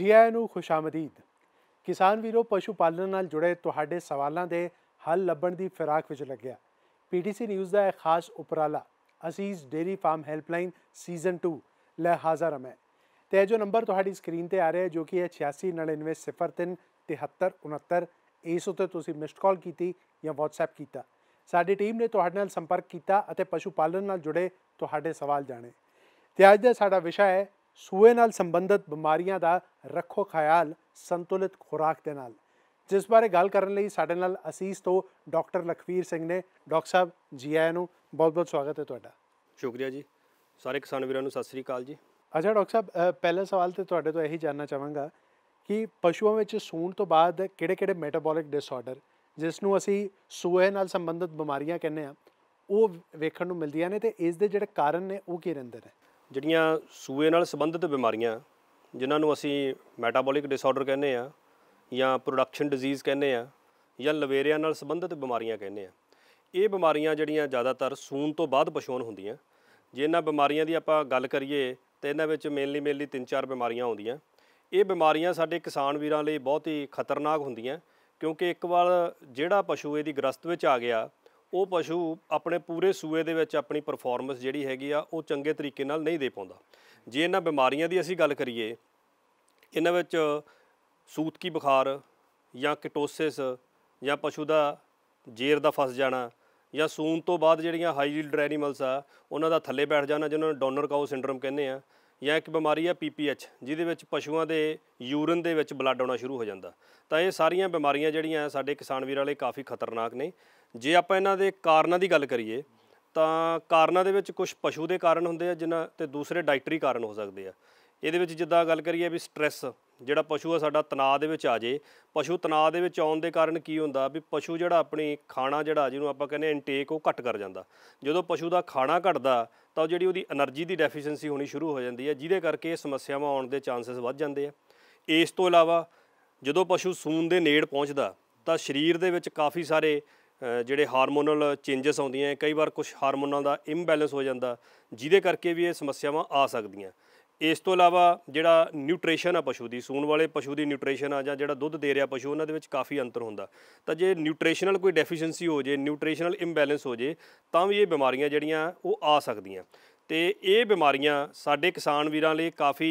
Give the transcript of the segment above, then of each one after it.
ਜੀ ਆਇਆਂ ਨੂੰ ਖੁਸ਼ਾਮਦੀਦ ਕਿਸਾਨ ਵੀਰੋ ਪਸ਼ੂ ਪਾਲਣ ਨਾਲ ਜੁੜੇ ਤੁਹਾਡੇ ਸਵਾਲਾਂ ਦੇ ਹੱਲ ਲੱਭਣ ਦੀ ਫਿਰਾਕ ਵਿੱਚ ਲੱਗਿਆ ਪੀਟੀਸੀ ਨਿਊਜ਼ ਦਾ ਇੱਕ ਖਾਸ ਉਪਰਾਲਾ ਅਸੀਸ ਡੇਰੀ ਫਾਰਮ ਹੈਲਪਲਾਈਨ ਸੀਜ਼ਨ 2 ਲੈ ਹਾਜ਼ਰ ਹਾਂ ਤੇ ਜੋ ਨੰਬਰ ਤੁਹਾਡੀ ਸਕਰੀਨ ਤੇ ਆ ਰਿਹਾ ਹੈ ਜੋ ਕਿ ਹੈ 8699037369 ਇਸ ਉਤੇ ਤੁਸੀਂ ਮਿਸਡ ਕਾਲ ਕੀਤੀ ਜਾਂ ਵਟਸਐਪ ਕੀਤਾ ਸਾਡੀ ਟੀਮ ਨੇ ਤੁਹਾਡੇ ਨਾਲ ਸੰਪਰਕ ਕੀਤਾ ਅਤੇ ਪਸ਼ੂ ਪਾਲਣ ਨਾਲ ਜੁੜੇ ਤੁਹਾਡੇ ਸਵਾਲ ਜਾਣੇ ਤੇ ਅੱਜ ਦਾ ਸਾਡਾ ਵਿਸ਼ਾ ਹੈ ਸੂਏ ਨਾਲ ਸੰਬੰਧਿਤ ਬਿਮਾਰੀਆਂ ਦਾ ਰੱਖੋ ਖਿਆਲ ਸੰਤੁਲਿਤ ਖੁਰਾਕ ਦੇ ਨਾਲ ਜਿਸ ਬਾਰੇ ਗੱਲ ਕਰਨ ਲਈ ਸਾਡੇ ਨਾਲ ਅਸੀਸ ਤੋਂ ਡਾਕਟਰ ਲਖਵੀਰ ਸਿੰਘ ਨੇ ਡਾਕਟਰ ਸਾਹਿਬ ਜੀ ਆਇਆਂ ਨੂੰ ਬਹੁਤ-ਬਹੁਤ ਸਵਾਗਤ ਹੈ ਤੁਹਾਡਾ ਸ਼ੁਕਰੀਆ ਜੀ ਸਾਰੇ ਕਿਸਾਨ ਵੀਰਾਂ ਨੂੰ ਸਤਿ ਸ੍ਰੀ ਅਕਾਲ ਜੀ ਅੱਛਾ ਡਾਕਟਰ ਸਾਹਿਬ ਪਹਿਲਾ ਸਵਾਲ ਤੇ ਤੁਹਾਡੇ ਤੋਂ ਇਹੀ ਜਾਨਣਾ ਚਾਹਾਂਗਾ ਕਿ ਪਸ਼ੂਆਂ ਵਿੱਚ ਸੂਣ ਤੋਂ ਬਾਅਦ ਕਿਹੜੇ-ਕਿਹੜੇ ਮੈਟਾਬੋਲਿਕ ਡਿਸਆਰਡਰ ਜਿਸ ਨੂੰ ਅਸੀਂ ਸੂਏ ਨਾਲ ਸੰਬੰਧਿਤ ਬਿਮਾਰੀਆਂ ਕਹਿੰਦੇ ਆ ਉਹ ਵੇਖਣ ਨੂੰ ਮਿਲਦੀਆਂ ਨੇ ਤੇ ਇਸ ਦੇ ਜਿਹੜੇ ਕਾਰਨ ਨੇ ਉਹ ਕੀ ਰਹਿੰਦੇ ਨੇ ਜਿਹੜੀਆਂ ਸੂਏ ਨਾਲ ਸੰਬੰਧਿਤ ਬਿਮਾਰੀਆਂ ਜਿਨ੍ਹਾਂ ਨੂੰ ਅਸੀਂ ਮੈਟਾਬੋਲਿਕ ਡਿਸਆਰਡਰ ਕਹਿੰਦੇ ਆ ਜਾਂ ਪ੍ਰੋਡਕਸ਼ਨ ਡਿਜ਼ੀਜ਼ ਕਹਿੰਦੇ ਆ ਜਾਂ ਲਵੇਰੀਆ ਨਾਲ ਸੰਬੰਧਿਤ ਬਿਮਾਰੀਆਂ ਕਹਿੰਦੇ ਆ ਇਹ ਬਿਮਾਰੀਆਂ ਜਿਹੜੀਆਂ ਜ਼ਿਆਦਾਤਰ ਸੂਨ ਤੋਂ ਬਾਅਦ ਪਸ਼ੂਨ ਹੁੰਦੀਆਂ ਜੇ ਇਹਨਾਂ ਬਿਮਾਰੀਆਂ ਦੀ ਆਪਾਂ ਗੱਲ ਕਰੀਏ ਤੇ ਇਹਨਾਂ ਵਿੱਚ ਮੇਨਲੀ ਮੇਨਲੀ ਤਿੰਨ ਚਾਰ ਬਿਮਾਰੀਆਂ ਆਉਂਦੀਆਂ ਇਹ ਬਿਮਾਰੀਆਂ ਸਾਡੇ ਕਿਸਾਨ ਵੀਰਾਂ ਲਈ ਬਹੁਤ ਹੀ ਖਤਰਨਾਕ ਹੁੰਦੀਆਂ ਕਿਉਂਕਿ ਇੱਕ ਵਾਰ ਜਿਹੜਾ ਪਸ਼ੂ ਇਹਦੀ ਗ੍ਰਸਤ ਵਿੱਚ ਆ ਗਿਆ ਉਹ ਪਸ਼ੂ ਆਪਣੇ ਪੂਰੇ ਸੂਏ ਦੇ ਵਿੱਚ ਆਪਣੀ ਪਰਫਾਰਮੈਂਸ ਜਿਹੜੀ ਹੈਗੀ ਆ ਉਹ ਚੰਗੇ ਤਰੀਕੇ ਨਾਲ ਨਹੀਂ ਦੇ ਪਾਉਂਦਾ ਜੇ ਇਹਨਾਂ ਬਿਮਾਰੀਆਂ ਦੀ ਅਸੀਂ ਗੱਲ ਕਰੀਏ ਇਹਨਾਂ ਵਿੱਚ ਸੂਤਕੀ ਬੁਖਾਰ ਜਾਂ ਕਿਟੋਸਿਸ ਜਾਂ ਪਸ਼ੂ ਦਾ ਜੇਰ ਦਾ ਫਸ ਜਾਣਾ ਜਾਂ ਸੂਨ ਤੋਂ ਬਾਅਦ ਜਿਹੜੀਆਂ ਹਾਈ ਯੀਲਡ ਐਨੀਮਲਸ ਆ ਉਹਨਾਂ ਦਾ ਥੱਲੇ ਬੈਠ ਜਾਣਾ ਜਿਹਨਾਂ ਨੂੰ ਡੋਨਰ ਕਾਓ ਸਿੰਡਰਮ ਕਹਿੰਦੇ ਆ ਜਾਂ ਇੱਕ ਬਿਮਾਰੀ ਆ ਪੀਪੀਐਚ ਜਿਹਦੇ ਵਿੱਚ ਪਸ਼ੂਆਂ ਦੇ ਯੂਰਨ ਦੇ ਵਿੱਚ ਬਲੱਡ ਆਉਣਾ ਸ਼ੁਰੂ ਹੋ ਜਾਂਦਾ ਤਾਂ ਇਹ ਸਾਰੀਆਂ ਬਿਮਾਰੀਆਂ ਜਿਹੜੀਆਂ ਸਾਡੇ ਕਿਸਾਨ ਵੀਰਾਂ ਲਈ ਕਾਫੀ ਖਤਰਨਾਕ ਨੇ ਜੇ ਆਪਾਂ ਇਹਨਾਂ ਦੇ ਕਾਰਨਾਂ ਦੀ ਗੱਲ ਕਰੀਏ ਤਾਂ ਕਾਰਨਾਂ ਦੇ ਵਿੱਚ ਕੁਝ ਪਸ਼ੂ ਦੇ ਕਾਰਨ ਹੁੰਦੇ ਆ ਜਿਨ੍ਹਾਂ ਤੇ ਦੂਸਰੇ ਡਾਈਟਰੀ ਕਾਰਨ ਹੋ ਸਕਦੇ ਆ ਇਹਦੇ ਵਿੱਚ ਜਿੱਦਾਂ ਗੱਲ ਕਰੀਏ ਵੀ ਸਟ्रेस ਜਿਹੜਾ ਪਸ਼ੂ ਆ ਸਾਡਾ ਤਣਾਅ ਦੇ ਵਿੱਚ ਆ ਜੇ ਪਸ਼ੂ ਤਣਾਅ ਦੇ ਵਿੱਚ ਆਉਣ ਦੇ ਕਾਰਨ ਕੀ ਹੁੰਦਾ ਵੀ ਪਸ਼ੂ ਜਿਹੜਾ ਆਪਣੀ ਖਾਣਾ ਜਿਹੜਾ ਜਿਹਨੂੰ ਆਪਾਂ ਕਹਿੰਦੇ ਇਨਟੇਕ ਉਹ ਘਟ ਕਰ ਜਾਂਦਾ ਜਦੋਂ ਪਸ਼ੂ ਦਾ ਖਾਣਾ ਘਟਦਾ ਤਾਂ ਜਿਹੜੀ ਉਹਦੀ એનર્ਜੀ ਦੀ ਡੈਫੀਸ਼ੀਐਂਸੀ ਹੋਣੀ ਸ਼ੁਰੂ ਹੋ ਜਾਂਦੀ ਹੈ ਜਿਹਦੇ ਕਰਕੇ ਸਮੱਸਿਆਵਾਂ ਆਉਣ ਦੇ ਚਾਂਸਸ ਵੱਧ ਜਾਂਦੇ ਆ ਇਸ ਤੋਂ ਇਲਾਵਾ ਜਦੋਂ ਪਸ਼ੂ ਸੂਨ ਦੇ ਨੇੜ ਪਹੁੰਚਦਾ ਤਾਂ ਸਰੀਰ ਦੇ ਵਿੱਚ ਕਾਫੀ ਸਾਰੇ ਜਿਹੜੇ ਹਾਰਮੋਨਲ ਚੇਂजेस ਆਉਂਦੀਆਂ ਕਈ ਵਾਰ ਕੁਝ ਹਾਰਮੋਨਾਂ ਦਾ ਇੰਬੈਲੈਂਸ ਹੋ ਜਾਂਦਾ ਜਿਹਦੇ ਕਰਕੇ ਵੀ ਇਹ ਸਮੱਸਿਆਵਾਂ ਆ ਸਕਦੀਆਂ ਇਸ ਤੋਂ ਇਲਾਵਾ ਜਿਹੜਾ ਨਿਊਟ੍ਰੀਸ਼ਨ ਆ ਪਸ਼ੂ ਦੀ ਸੂਣ ਵਾਲੇ ਪਸ਼ੂ ਦੀ ਨਿਊਟ੍ਰੀਸ਼ਨ ਆ ਜਾਂ ਜਿਹੜਾ ਦੁੱਧ ਦੇ ਰਿਹਾ ਪਸ਼ੂ ਉਹਨਾਂ ਦੇ ਵਿੱਚ ਕਾਫੀ ਅੰਤਰ ਹੁੰਦਾ ਤਾਂ ਜੇ ਨਿਊਟ੍ਰੀਸ਼ਨਲ ਕੋਈ ਡੈਫੀਸ਼ੀਐਂਸੀ ਹੋ ਜੇ ਨਿਊਟ੍ਰੀਸ਼ਨਲ ਇੰਬੈਲੈਂਸ ਹੋ ਜੇ ਤਾਂ ਵੀ ਇਹ ਬਿਮਾਰੀਆਂ ਜਿਹੜੀਆਂ ਉਹ ਆ ਸਕਦੀਆਂ ਤੇ ਇਹ ਬਿਮਾਰੀਆਂ ਸਾਡੇ ਕਿਸਾਨ ਵੀਰਾਂ ਲਈ ਕਾਫੀ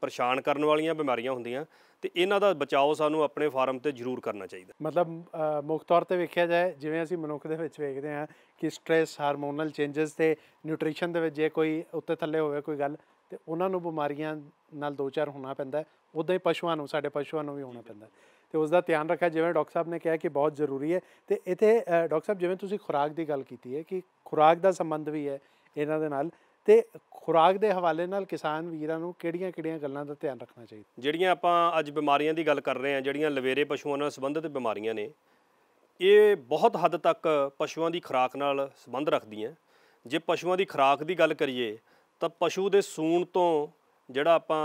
ਪਰੇਸ਼ਾਨ ਕਰਨ ਵਾਲੀਆਂ ਬਿਮਾਰੀਆਂ ਹੁੰਦੀਆਂ ਤੇ ਇਹਨਾਂ ਦਾ ਬਚਾਓ ਸਾਨੂੰ ਆਪਣੇ ਫਾਰਮ ਤੇ ਜ਼ਰੂਰ ਕਰਨਾ ਚਾਹੀਦਾ ਮਤਲਬ ਮੁੱਖ ਤੌਰ ਤੇ ਵੇਖਿਆ ਜਾਏ ਜਿਵੇਂ ਅਸੀਂ ਮਨੁੱਖ ਦੇ ਵਿੱਚ ਵੇਖਦੇ ਹਾਂ ਕਿ ਸਟ्रेस ਹਾਰਮੋਨਲ ਚੇਂਜਸ ਤੇ ਨਿਊਟ੍ਰੀਸ਼ਨ ਦੇ ਵਿੱਚ ਜੇ ਕੋਈ ਉੱਤੇ ਥੱਲੇ ਹੋਵੇ ਕੋਈ ਗੱਲ ਤੇ ਉਹਨਾਂ ਨੂੰ ਬਿਮਾਰੀਆਂ ਨਾਲ ਦੋ ਚਾਰ ਹੋਣਾ ਪੈਂਦਾ ਉਦਾਂ ਹੀ ਪਸ਼ੂਆਂ ਨੂੰ ਸਾਡੇ ਪਸ਼ੂਆਂ ਨੂੰ ਵੀ ਹੋਣਾ ਪੈਂਦਾ ਤੇ ਉਸ ਦਾ ਧਿਆਨ ਰੱਖਿਆ ਜਿਵੇਂ ਡਾਕਟਰ ਸਾਹਿਬ ਨੇ ਕਿਹਾ ਕਿ ਬਹੁਤ ਜ਼ਰੂਰੀ ਹੈ ਤੇ ਇਥੇ ਡਾਕਟਰ ਸਾਹਿਬ ਜਿਵੇਂ ਤੁਸੀਂ ਖੁਰਾਕ ਦੀ ਗੱਲ ਕੀਤੀ ਹੈ ਕਿ ਖੁਰਾਕ ਦਾ ਸੰਬੰਧ ਵੀ ਹੈ ਇਹਨਾਂ ਦੇ ਨਾਲ ਤੇ ਖੁਰਾਕ ਦੇ ਹਵਾਲੇ ਨਾਲ ਕਿਸਾਨ ਵੀਰਾਂ ਨੂੰ ਕਿਹੜੀਆਂ-ਕਿਹੜੀਆਂ ਗੱਲਾਂ ਦਾ ਧਿਆਨ ਰੱਖਣਾ ਚਾਹੀਦਾ ਜਿਹੜੀਆਂ ਆਪਾਂ ਅੱਜ ਬਿਮਾਰੀਆਂ ਦੀ ਗੱਲ ਕਰ ਰਹੇ ਹਾਂ ਜਿਹੜੀਆਂ ਲਵੇਰੇ ਪਸ਼ੂਆਂ ਨਾਲ ਸੰਬੰਧਿਤ ਬਿਮਾਰੀਆਂ ਨੇ ਇਹ ਬਹੁਤ ਹੱਦ ਤੱਕ ਪਸ਼ੂਆਂ ਦੀ ਖੁਰਾਕ ਨਾਲ ਸੰਬੰਧ ਰੱਖਦੀਆਂ ਜੇ ਪਸ਼ੂਆਂ ਦੀ ਖੁਰਾਕ ਦੀ ਗੱਲ ਕਰੀਏ ਤਾਂ ਪਸ਼ੂ ਦੇ ਸੂਣ ਤੋਂ ਜਿਹੜਾ ਆਪਾਂ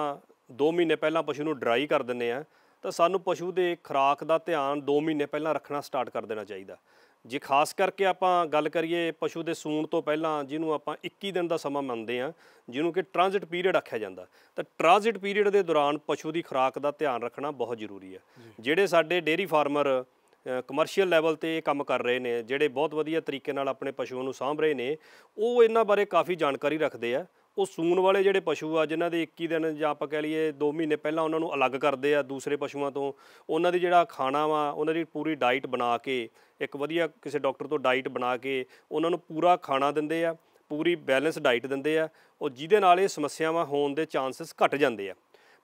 2 ਮਹੀਨੇ ਪਹਿਲਾਂ ਪਸ਼ੂ ਨੂੰ ਡਰਾਈ ਕਰ ਦਿੰਨੇ ਆ ਤਾਂ ਸਾਨੂੰ ਪਸ਼ੂ ਦੇ ਖਰਾਕ ਦਾ ਧਿਆਨ 2 ਮਹੀਨੇ ਪਹਿਲਾਂ ਰੱਖਣਾ ਸਟਾਰਟ ਕਰ ਦੇਣਾ ਚਾਹੀਦਾ ਜੇ ਖਾਸ ਕਰਕੇ ਆਪਾਂ ਗੱਲ ਕਰੀਏ ਪਸ਼ੂ ਦੇ ਸੂਣ ਤੋਂ ਪਹਿਲਾਂ ਜਿਹਨੂੰ ਆਪਾਂ 21 ਦਿਨ ਦਾ ਸਮਾਂ ਮੰਨਦੇ ਆ ਜਿਹਨੂੰ ਕਿ ਟ੍ਰਾਂਜ਼ਿਟ ਪੀਰੀਅਡ ਆਖਿਆ ਜਾਂਦਾ ਤਾਂ ਟ੍ਰਾਂਜ਼ਿਟ ਪੀਰੀਅਡ ਦੇ ਦੌਰਾਨ ਪਸ਼ੂ ਦੀ ਖਰਾਕ ਦਾ ਧਿਆਨ ਰੱਖਣਾ ਬਹੁਤ ਜ਼ਰੂਰੀ ਹੈ ਜਿਹੜੇ ਸਾਡੇ ਡੇਰੀ ਫਾਰਮਰ ਕਮਰਸ਼ੀਅਲ ਲੈਵਲ ਤੇ ਇਹ ਕੰਮ ਕਰ ਰਹੇ ਨੇ ਜਿਹੜੇ ਬਹੁਤ ਵਧੀਆ ਤਰੀਕੇ ਨਾਲ ਆਪਣੇ ਪਸ਼ੂਆਂ ਨੂੰ ਸਾਂਭ ਰਹੇ ਨੇ ਉਹ ਇਹਨਾਂ ਬਾਰੇ ਕਾਫੀ ਜਾਣਕਾਰੀ ਰੱਖਦੇ ਆ ਉਹ ਸੂਣ ਵਾਲੇ ਜਿਹੜੇ ਪਸ਼ੂ ਆ ਜਿਨ੍ਹਾਂ ਦੇ 21 ਦਿਨ ਜਾਂ ਆਪਾਂ ਕਹ ਲਈਏ 2 ਮਹੀਨੇ ਪਹਿਲਾਂ ਉਹਨਾਂ ਨੂੰ ਅਲੱਗ ਕਰਦੇ ਆ ਦੂਸਰੇ ਪਸ਼ੂਆਂ ਤੋਂ ਉਹਨਾਂ ਦੀ ਜਿਹੜਾ ਖਾਣਾ ਵਾ ਉਹਨਾਂ ਦੀ ਪੂਰੀ ਡਾਈਟ ਬਣਾ ਕੇ ਇੱਕ ਵਧੀਆ ਕਿਸੇ ਡਾਕਟਰ ਤੋਂ ਡਾਈਟ ਬਣਾ ਕੇ ਉਹਨਾਂ ਨੂੰ ਪੂਰਾ ਖਾਣਾ ਦਿੰਦੇ ਆ ਪੂਰੀ ਬੈਲੈਂਸ ਡਾਈਟ ਦਿੰਦੇ ਆ ਉਹ ਜਿਹਦੇ ਨਾਲ ਇਹ ਸਮੱਸਿਆਵਾਂ ਹੋਣ ਦੇ ਚਾਂਸਸ ਘਟ ਜਾਂਦੇ ਆ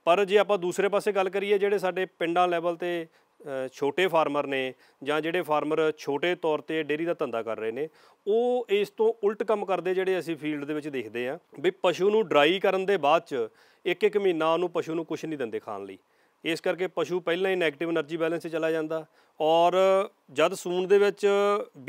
ਪਰ ਜੇ ਆਪਾਂ ਦੂਸਰੇ ਪਾਸੇ ਗੱਲ ਕਰੀਏ ਜਿਹੜੇ ਸਾਡੇ ਪਿੰਡਾਂ ਲੈਵਲ ਤੇ ਛੋਟੇ ਫਾਰਮਰ ਨੇ ਜਾਂ ਜਿਹੜੇ ਫਾਰਮਰ ਛੋਟੇ ਤੌਰ ਤੇ ਡੇਰੀ ਦਾ ਧੰਦਾ ਕਰ ਰਹੇ ਨੇ ਉਹ ਇਸ ਤੋਂ ਉਲਟ ਕੰਮ ਕਰਦੇ ਜਿਹੜੇ ਅਸੀਂ ਫੀਲਡ ਦੇ ਵਿੱਚ ਦੇਖਦੇ ਆ ਵੀ ਪਸ਼ੂ ਨੂੰ ਡਰਾਈ ਕਰਨ ਦੇ ਬਾਅਦ ਚ ਇੱਕ ਇੱਕ ਮਹੀਨਾ ਉਹਨੂੰ ਪਸ਼ੂ ਨੂੰ ਕੁਝ ਨਹੀਂ ਦਿੰਦੇ ਖਾਣ ਲਈ ਇਸ ਕਰਕੇ ਪਸ਼ੂ ਪਹਿਲਾਂ ਹੀ 네ਗੇਟਿਵ એનર્ਜੀ ਬੈਲੈਂਸ ਤੇ ਚਲਾ ਜਾਂਦਾ ਔਰ ਜਦ ਸੂਣ ਦੇ ਵਿੱਚ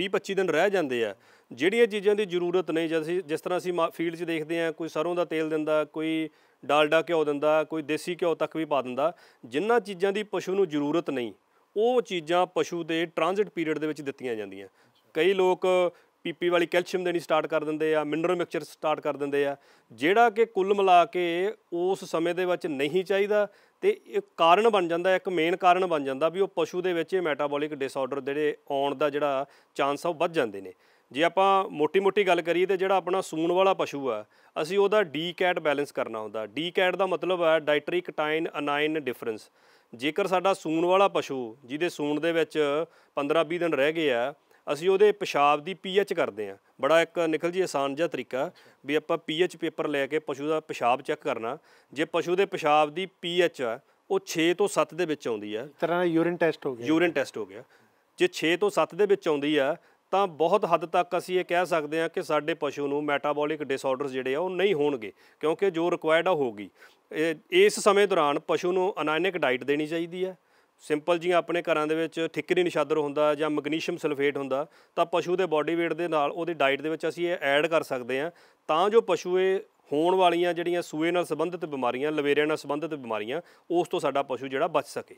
20-25 ਦਿਨ ਰਹਿ ਜਾਂਦੇ ਆ ਜਿਹੜੀਆਂ ਚੀਜ਼ਾਂ ਦੀ ਜ਼ਰੂਰਤ ਨਹੀਂ ਜਿਸ ਤਰ੍ਹਾਂ ਅਸੀਂ ਫੀਲਡ 'ਚ ਦੇਖਦੇ ਆ ਕੋਈ ਸਰੋਂ ਦਾ ਤੇਲ ਦਿੰਦਾ ਕੋਈ ਡਾਲਡਾ ਘਿਓ ਦਿੰਦਾ ਕੋਈ ਦੇਸੀ ਘਿਓ ਤੱਕ ਵੀ ਪਾ ਦਿੰਦਾ ਜਿੰਨਾ ਚੀਜ਼ਾਂ ਦੀ ਪਸ਼ੂ ਨੂੰ ਜ਼ਰੂਰਤ ਨਹੀਂ ਉਹ ਚੀਜ਼ਾਂ ਪਸ਼ੂ ਦੇ ਟ੍ਰਾਂਜ਼ਿਟ ਪੀਰੀਅਡ ਦੇ ਵਿੱਚ ਦਿੱਤੀਆਂ ਜਾਂਦੀਆਂ ਕਈ ਲੋਕ ਪੀਪੀ ਵਾਲੀ ਕੈਲਸ਼ੀਅਮ ਦੇਣੀ ਸਟਾਰਟ ਕਰ ਦਿੰਦੇ ਆ ਮਿਨਰਲ ਮਿਕਸਚਰ ਸਟਾਰਟ ਕਰ ਦਿੰਦੇ ਆ ਜਿਹੜਾ ਕਿ ਕੁੱਲ ਮਿਲਾ ਕੇ ਉਸ ਸਮੇਂ ਦੇ ਵਿੱਚ ਨਹੀਂ ਚਾਹੀਦਾ ਤੇ ਇਹ ਕਾਰਨ ਬਣ ਜਾਂਦਾ ਇੱਕ ਮੇਨ ਕਾਰਨ ਬਣ ਜਾਂਦਾ ਵੀ ਉਹ ਪਸ਼ੂ ਦੇ ਵਿੱਚ ਇਹ ਮੈਟਾਬੋਲਿਕ ਡਿਸਆਰਡਰ ਜਿਹੜੇ ਆਉਣ ਦਾ ਜਿਹੜਾ ਚਾਂਸ ਆ ਉਹ ਵੱਧ ਜਾਂਦੇ ਨੇ ਜੇ ਆਪਾਂ ਮੋਟੀ-ਮੋਟੀ ਗੱਲ ਕਰੀਏ ਤੇ ਜਿਹੜਾ ਆਪਣਾ ਸੂਣ ਵਾਲਾ ਪਸ਼ੂ ਆ ਅਸੀਂ ਉਹਦਾ ਡੀ ਕੈਟ ਬੈਲੈਂਸ ਕਰਨਾ ਹੁੰਦਾ ਡੀ ਕੈਟ ਦਾ ਮਤਲਬ ਹੈ ਡਾਈਟਰੀ ਕਟਾਈਨ ਅਨਾਈਨ ਡਿਫਰੈਂਸ ਜੇਕਰ ਸਾਡਾ ਸੂਣ ਵਾਲਾ ਪਸ਼ੂ ਜਿਹਦੇ ਸੂਣ ਦੇ ਵਿੱਚ 15-20 ਦਿਨ ਰਹਿ ਗਏ ਆ ਅਸੀਂ ਉਹਦੇ ਪਿਸ਼ਾਬ ਦੀ ਪੀਐਚ ਕਰਦੇ ਆ ਬੜਾ ਇੱਕ ਨਿਕਲ ਜੀ ਆਸਾਨ ਜਿਹਾ ਤਰੀਕਾ ਵੀ ਆਪਾਂ ਪੀਐਚ ਪੇਪਰ ਲੈ ਕੇ ਪਸ਼ੂ ਦਾ ਪਿਸ਼ਾਬ ਚੈੱਕ ਕਰਨਾ ਜੇ ਪਸ਼ੂ ਦੇ ਪਿਸ਼ਾਬ ਦੀ ਪੀਐਚ ਆ ਉਹ 6 ਤੋਂ 7 ਦੇ ਵਿੱਚ ਆਉਂਦੀ ਆ ਤਰ੍ਹਾਂ ਦਾ ਯੂਰਿਨ ਟੈਸਟ ਹੋ ਗਿਆ ਯੂਰਿਨ ਟੈਸਟ ਹੋ ਗਿਆ ਜੇ 6 ਤੋਂ 7 ਦੇ ਵਿੱਚ ਆਉਂਦੀ ਆ ਤਾਂ ਬਹੁਤ ਹੱਦ ਤੱਕ ਅਸੀਂ ਇਹ ਕਹਿ ਸਕਦੇ ਹਾਂ ਕਿ ਸਾਡੇ ਪਸ਼ੂ ਨੂੰ ਮੈਟਾਬੋਲਿਕ ਡਿਸਆਰਡਰਸ ਜਿਹੜੇ ਆ ਉਹ ਨਹੀਂ ਹੋਣਗੇ ਕਿਉਂਕਿ ਜੋ ਰਿਕੁਆਇਰਡ ਆ ਹੋਗੀ ਇਸ ਸਮੇਂ ਦੌਰਾਨ ਪਸ਼ੂ ਨੂੰ ਅਨਾਇਨਿਕ ਡਾਈਟ ਦੇਣੀ ਚਾਹੀਦੀ ਹੈ ਸਿੰਪਲ ਜੀ ਆਪਣੇ ਘਰਾਂ ਦੇ ਵਿੱਚ ਠਿੱਕਰੀ ਨਿਸ਼ਾਦਰ ਹੁੰਦਾ ਜਾਂ ਮੈਗਨੀਸ਼ੀਅਮ ਸਲਫੇਟ ਹੁੰਦਾ ਤਾਂ ਪਸ਼ੂ ਦੇ ਬਾਡੀ weight ਦੇ ਨਾਲ ਉਹਦੀ ਡਾਈਟ ਦੇ ਵਿੱਚ ਅਸੀਂ ਇਹ ਐਡ ਕਰ ਸਕਦੇ ਹਾਂ ਤਾਂ ਜੋ ਪਸ਼ੂ ਇਹ ਹੋਣ ਵਾਲੀਆਂ ਜਿਹੜੀਆਂ ਸੂਏ ਨਾਲ ਸੰਬੰਧਿਤ ਬਿਮਾਰੀਆਂ ਲਵੇਰਿਆਂ ਨਾਲ ਸੰਬੰਧਿਤ ਬਿਮਾਰੀਆਂ ਉਸ ਤੋਂ ਸਾਡਾ ਪਸ਼ੂ ਜਿਹੜਾ ਬਚ ਸਕੇ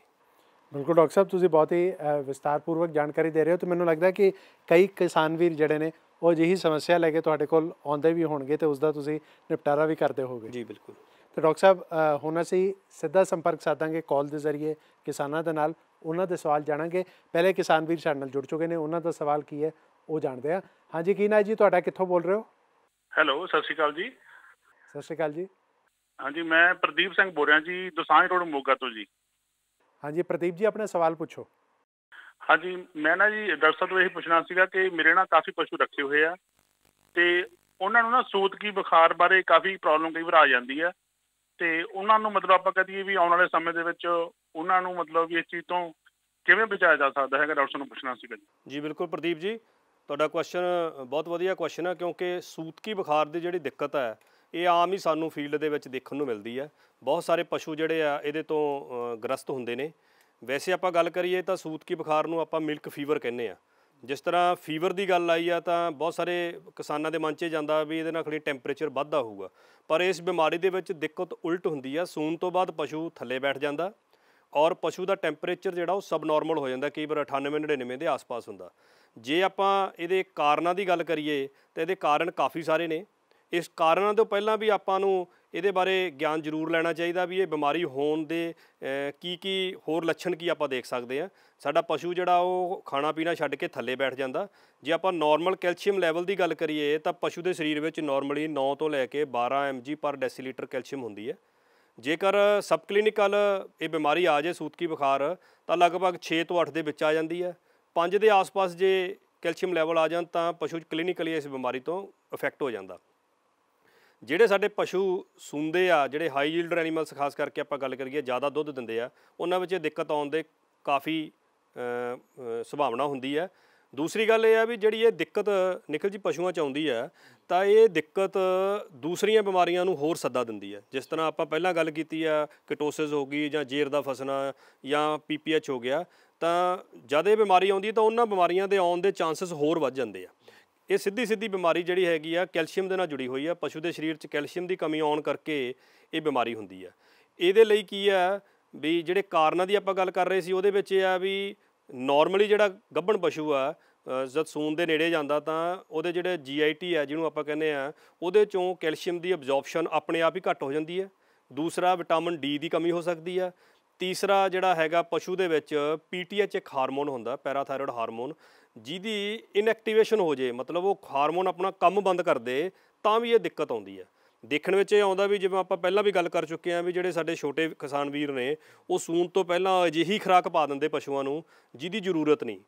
ਬਿਲਕੁਲ ਡਾਕਟਰ ਸਾਹਿਬ ਤੁਸੀਂ ਬਹੁਤ ਹੀ ਵਿਸਤਾਰਪੂਰਵਕ ਜਾਣਕਾਰੀ ਦੇ ਰਹੇ ਹੋ ਤੇ ਮੈਨੂੰ ਲੱਗਦਾ ਕਿ ਕਈ ਕਿਸਾਨ ਵੀਰ ਜਿਹੜੇ ਨੇ ਉਹ ਜਿਹੀ ਸਮੱਸਿਆ ਲੈ ਕੇ ਤੁਹਾਡੇ ਕੋਲ ਆਉਂਦੇ ਵੀ ਹੋਣਗੇ ਤੇ ਉਸ ਦਾ ਤੁਸੀਂ ਨਿਪਟਾਰਾ ਵੀ ਕਰਦੇ ਹੋਗੇ ਜੀ ਬਿਲਕੁਲ ਤੇ ਡਾਕਟਰ ਸਾਹਿਬ ਹੁਣ ਅਸੀਂ ਸਿੱਧਾ ਸੰਪਰਕ ਸਾਧਾਂਗੇ ਕਾਲ ਦੇ ਜ਼ਰੀਏ ਕਿਸਾਨਾਂ ਦੇ ਨਾਲ ਉਹਨਾਂ ਦੇ ਸਵਾਲ ਜਾਣਾਂਗੇ ਪਹਿਲੇ ਕਿਸਾਨ ਵੀਰ ਸਾਡੇ ਨਾਲ ਜੁੜ ਚੁੱਕੇ ਨੇ ਉਹਨਾਂ ਦਾ ਸਵਾਲ ਕੀ ਹੈ ਉਹ ਜਾਣਦੇ ਆ ਹਾਂਜੀ ਕੀ ਨਾਮ ਜੀ ਤੁਹਾਡਾ ਕਿੱਥੋਂ ਬੋਲ ਰਹੇ ਹੋ ਹੈਲੋ ਸਤਿ ਸ਼੍ਰੀ ਅਕਾਲ ਜੀ ਸਤਿ ਸ਼੍ਰੀ ਅਕਾਲ ਜੀ ਹਾਂਜੀ ਮੈਂ ਪ੍ਰਦੀਪ ਸਿੰਘ ਬੋਲ ਰਿਹਾ ਜੀ ਦੁਸਾਂਝ ਰੋਡ ਮੋਗਾ ਤੋਂ ਜੀ ਹਾਂਜੀ ਪ੍ਰਦੀਪ ਜੀ ਆਪਣਾ ਸਵਾਲ ਪੁੱਛੋ ਹਾਂਜੀ ਮੈਂ ਨਾ ਜੀ ਦਰਸਤ ਨੂੰ ਇਹ ਪੁੱਛਣਾ ਸੀਗਾ ਕਿ ਮੇਰੇ ਨਾਲ ਕਾਫੀ ਪਸ਼ੂ ਰੱਖੇ ਹੋਏ ਆ ਤੇ ਉਹਨਾਂ ਨੂੰ ਨਾ ਸੂਤ ਕੀ ਬੁਖਾਰ ਬਾਰੇ ਕਾਫੀ ਪ੍ਰੋਬਲਮ ਕਈ ਵਾਰ ਆ ਜਾਂਦੀ ਆ ਤੇ ਉਹਨਾਂ ਨੂੰ ਮਤਲਬ ਆਪਾਂ ਕਹਦੇ ਵੀ ਆਉਣ ਵਾਲੇ ਸਮੇਂ ਦੇ ਵਿੱਚ ਉਹਨਾਂ ਨੂੰ ਮਤਲਬ ਇਸ ਚੀਜ਼ ਤੋਂ ਕਿਵੇਂ ਬਚਾਇਆ ਜਾ ਸਕਦਾ ਹੈਗਾ ਡਾਕਟਰ ਨੂੰ ਪੁੱਛਣਾ ਸੀਗਾ ਜੀ ਜੀ ਬਿਲਕੁਲ ਪ੍ਰਦੀਪ ਜੀ ਤੁਹਾਡਾ ਕੁਐਸਚਨ ਬਹੁਤ ਵਧੀਆ ਕੁਐਸਚਨ ਆ ਕਿਉਂਕਿ ਸੂਤਕੀ ਬੁਖਾਰ ਦੀ ਜਿਹੜੀ ਦਿੱਕਤ ਹੈ ਇਹ ਆਮ ਹੀ ਸਾਨੂੰ ਫੀਲਡ ਦੇ ਵਿੱਚ ਦੇਖਣ ਨੂੰ ਮਿਲਦੀ ਹੈ ਬਹੁਤ ਸਾਰੇ ਪਸ਼ੂ ਜਿਹੜੇ ਆ ਇਹਦੇ ਤੋਂ ਗ੍ਰਸਤ ਹੁੰਦੇ ਨੇ ਵੈਸੇ ਆਪਾਂ ਗੱਲ ਕਰੀਏ ਤਾਂ ਸੂਤਕੀ ਬੁਖਾਰ ਨੂੰ ਆਪਾਂ ਮਿਲਕ ਫੀਵਰ ਕਹਿੰਦੇ ਆ ਜਿਸ ਤਰ੍ਹਾਂ ਫੀਵਰ ਦੀ ਗੱਲ ਆਈ ਆ ਤਾਂ ਬਹੁਤ ਸਾਰੇ ਕਿਸਾਨਾਂ ਦੇ ਮਨ 'ਚ ਜਾਂਦਾ ਵੀ ਇਹਦੇ ਨਾਲ ਖੜੀ ਟੈਂਪਰੇਚਰ ਵੱਧਦਾ ਹੋਊਗਾ ਪਰ ਇਸ ਬਿਮਾਰੀ ਦੇ ਵਿੱਚ ਦਿੱਕਤ ਉਲਟ ਹੁੰਦੀ ਆ ਸੂਨ ਤੋਂ ਬਾਅਦ ਪਸ਼ੂ ਥੱਲੇ ਬੈਠ ਜਾਂਦਾ ਔਰ ਪਸ਼ੂ ਦਾ ਟੈਂਪਰੇਚਰ ਜਿਹੜਾ ਉਹ ਸਬ ਨਾਰਮਲ ਹੋ ਜਾਂਦਾ ਕਈ ਵਾਰ 98 99 ਦੇ ਆਸ-ਪਾਸ ਹੁੰਦਾ ਜੇ ਆਪਾਂ ਇਹਦੇ ਕਾਰਨਾਂ ਦੀ ਗੱਲ ਕਰੀਏ ਤਾਂ ਇਹਦੇ ਕਾਰਨ ਕਾਫੀ ਸਾਰੇ ਨੇ ਇਸ ਕਾਰਨਾਂ ਤੋਂ ਪਹਿਲਾਂ ਵੀ ਆਪਾਂ ਨੂੰ ਇਹਦੇ ਬਾਰੇ ਗਿਆਨ ਜ਼ਰੂਰ ਲੈਣਾ ਚਾਹੀਦਾ ਵੀ ਇਹ ਬਿਮਾਰੀ ਹੋਣ ਦੇ ਕੀ ਕੀ ਹੋਰ ਲੱਛਣ ਕੀ ਆਪਾਂ ਦੇਖ ਸਕਦੇ ਆ ਸਾਡਾ ਪਸ਼ੂ ਜਿਹੜਾ ਉਹ ਖਾਣਾ ਪੀਣਾ ਛੱਡ ਕੇ ਥੱਲੇ ਬੈਠ ਜਾਂਦਾ ਜੇ ਆਪਾਂ ਨਾਰਮਲ ਕੈਲਸ਼ੀਅਮ ਲੈਵਲ ਦੀ ਗੱਲ ਕਰੀਏ ਤਾਂ ਪਸ਼ੂ ਦੇ ਸਰੀਰ ਵਿੱਚ ਨਾਰਮਲੀ 9 ਤੋਂ ਲੈ ਕੇ 12 mg ਪਰ ਡੈਸੀਲੀਟਰ ਕੈਲਸ਼ੀਅਮ ਹੁੰਦੀ ਹੈ ਜੇਕਰ ਸਬ ਕਲੀਨਿਕਲ ਇਹ ਬਿਮਾਰੀ ਆ ਜਾਏ ਸੂਤਕੀ ਬੁਖਾਰ ਤਾਂ ਲਗਭਗ 6 ਤੋਂ 8 ਦੇ ਵਿੱਚ ਆ ਜਾਂਦੀ ਹੈ 5 ਦੇ ਆਸ-ਪਾਸ ਜੇ ਕੈਲਸ਼ੀਅਮ ਲੈਵਲ ਆ ਜਾਣ ਤਾਂ ਪਸ਼ੂ ਕਲੀਨਿਕਲੀ ਇਸ ਬਿਮਾਰੀ ਤੋਂ ਇਫੈਕਟ ਹੋ ਜਾਂਦਾ ਜਿਹੜੇ ਸਾਡੇ ਪਸ਼ੂ ਸੁੰਦੇ ਆ ਜਿਹੜੇ ਹਾਈ ਯੀਲਡਰ ਐਨੀਮਲਸ ਖਾਸ ਕਰਕੇ ਆਪਾਂ ਗੱਲ ਕਰੀਏ ਜ਼ਿਆਦਾ ਦੁੱਧ ਦਿੰਦੇ ਆ ਉਹਨਾਂ ਵਿੱਚ ਦਿੱਕਤ ਆਉਣ ਦੇ ਕਾਫੀ ਸੰਭਾਵਨਾ ਹੁੰਦੀ ਹੈ ਦੂਸਰੀ ਗੱਲ ਇਹ ਆ ਵੀ ਜਿਹੜੀ ਇਹ ਦਿੱਕਤ ਨਿਕਲ ਜੀ ਪਸ਼ੂਆਂ ਚ ਆਉਂਦੀ ਆ ਤਾਂ ਇਹ ਦਿੱਕਤ ਦੂਸਰੀਆਂ ਬਿਮਾਰੀਆਂ ਨੂੰ ਹੋਰ ਸੱਦਾ ਦਿੰਦੀ ਆ ਜਿਸ ਤਰ੍ਹਾਂ ਆਪਾਂ ਪਹਿਲਾਂ ਗੱਲ ਕੀਤੀ ਆ ਕਿਟੋਸਿਸ ਹੋ ਗਈ ਜਾਂ ਜੇਰ ਦਾ ਫਸਣਾ ਜਾਂ ਪੀਪੀਐਚ ਹੋ ਗਿਆ ਤਾਂ ਜਦ ਇਹ ਬਿਮਾਰੀ ਆਉਂਦੀ ਤਾਂ ਉਹਨਾਂ ਬਿਮਾਰੀਆਂ ਦੇ ਆਉਣ ਦੇ ਚਾਂਸਸ ਹੋਰ ਵੱਧ ਜਾਂਦੇ ਆ ਇਹ ਸਿੱਧੀ ਸਿੱਧੀ ਬਿਮਾਰੀ ਜਿਹੜੀ ਹੈਗੀ ਆ ਕੈਲਸ਼ੀਅਮ ਦੇ ਨਾਲ ਜੁੜੀ ਹੋਈ ਆ ਪਸ਼ੂ ਦੇ ਸਰੀਰ 'ਚ ਕੈਲਸ਼ੀਅਮ ਦੀ ਕਮੀ ਆਉਣ ਕਰਕੇ ਇਹ ਬਿਮਾਰੀ ਹੁੰਦੀ ਆ ਇਹਦੇ ਲਈ ਕੀ ਆ ਵੀ ਜਿਹੜੇ ਕਾਰਨਾਂ ਦੀ ਆਪਾਂ ਗੱਲ ਕਰ ਰਹੇ ਸੀ ਉਹਦੇ ਵਿੱਚ ਇਹ ਆ ਵੀ ਨਾਰਮਲੀ ਜਿਹੜਾ ਗੱਭਣ ਪਸ਼ੂ ਆ ਜਦ ਸੂਨ ਦੇ ਨੇੜੇ ਜਾਂਦਾ ਤਾਂ ਉਹਦੇ ਜਿਹੜੇ ਜੀਆਈਟੀ ਆ ਜਿਹਨੂੰ ਆਪਾਂ ਕਹਿੰਦੇ ਆ ਉਹਦੇ ਚੋਂ ਕੈਲਸ਼ੀਅਮ ਦੀ ਐਬਜ਼ੌਰਪਸ਼ਨ ਆਪਣੇ ਆਪ ਹੀ ਘੱਟ ਹੋ ਜਾਂਦੀ ਹੈ ਦੂਸਰਾ ਵਿਟਾਮਿਨ ਡੀ ਦੀ ਕਮੀ ਹੋ ਸਕਦੀ ਆ ਤੀਸਰਾ ਜਿਹੜਾ ਹੈਗਾ ਪਸ਼ੂ ਦੇ ਵਿੱਚ ਪੀਟੀਐਚ ਇੱਕ ਹਾਰਮੋਨ ਹੁੰਦਾ ਪੈਰਾਥਾਇਰੋਇਡ ਹਾਰਮੋਨ ਜਿਹਦੀ ਇਨਐਕਟੀਵੇਸ਼ਨ ਹੋ ਜੇ ਮਤਲਬ ਉਹ ਹਾਰਮੋਨ ਆਪਣਾ ਕੰਮ ਬੰਦ ਕਰ ਦੇ ਤਾਂ ਵੀ ਇਹ ਦਿੱਕਤ ਆਉਂਦੀ ਹੈ ਦੇਖਣ ਵਿੱਚ ਇਹ ਆਉਂਦਾ ਵੀ ਜਿਵੇਂ ਆਪਾਂ ਪਹਿਲਾਂ ਵੀ ਗੱਲ ਕਰ ਚੁੱਕੇ ਆਂ ਵੀ ਜਿਹੜੇ ਸਾਡੇ ਛੋਟੇ ਕਿਸਾਨ ਵੀਰ ਨੇ ਉਹ ਸੂਣ ਤੋਂ ਪਹਿਲਾਂ ਅਜਿਹੀ ਖਰਾਕ ਪਾ ਦਿੰਦੇ ਪਸ਼ੂਆਂ ਨੂੰ ਜਿਹਦੀ ਜ਼ਰੂਰਤ ਨਹੀਂ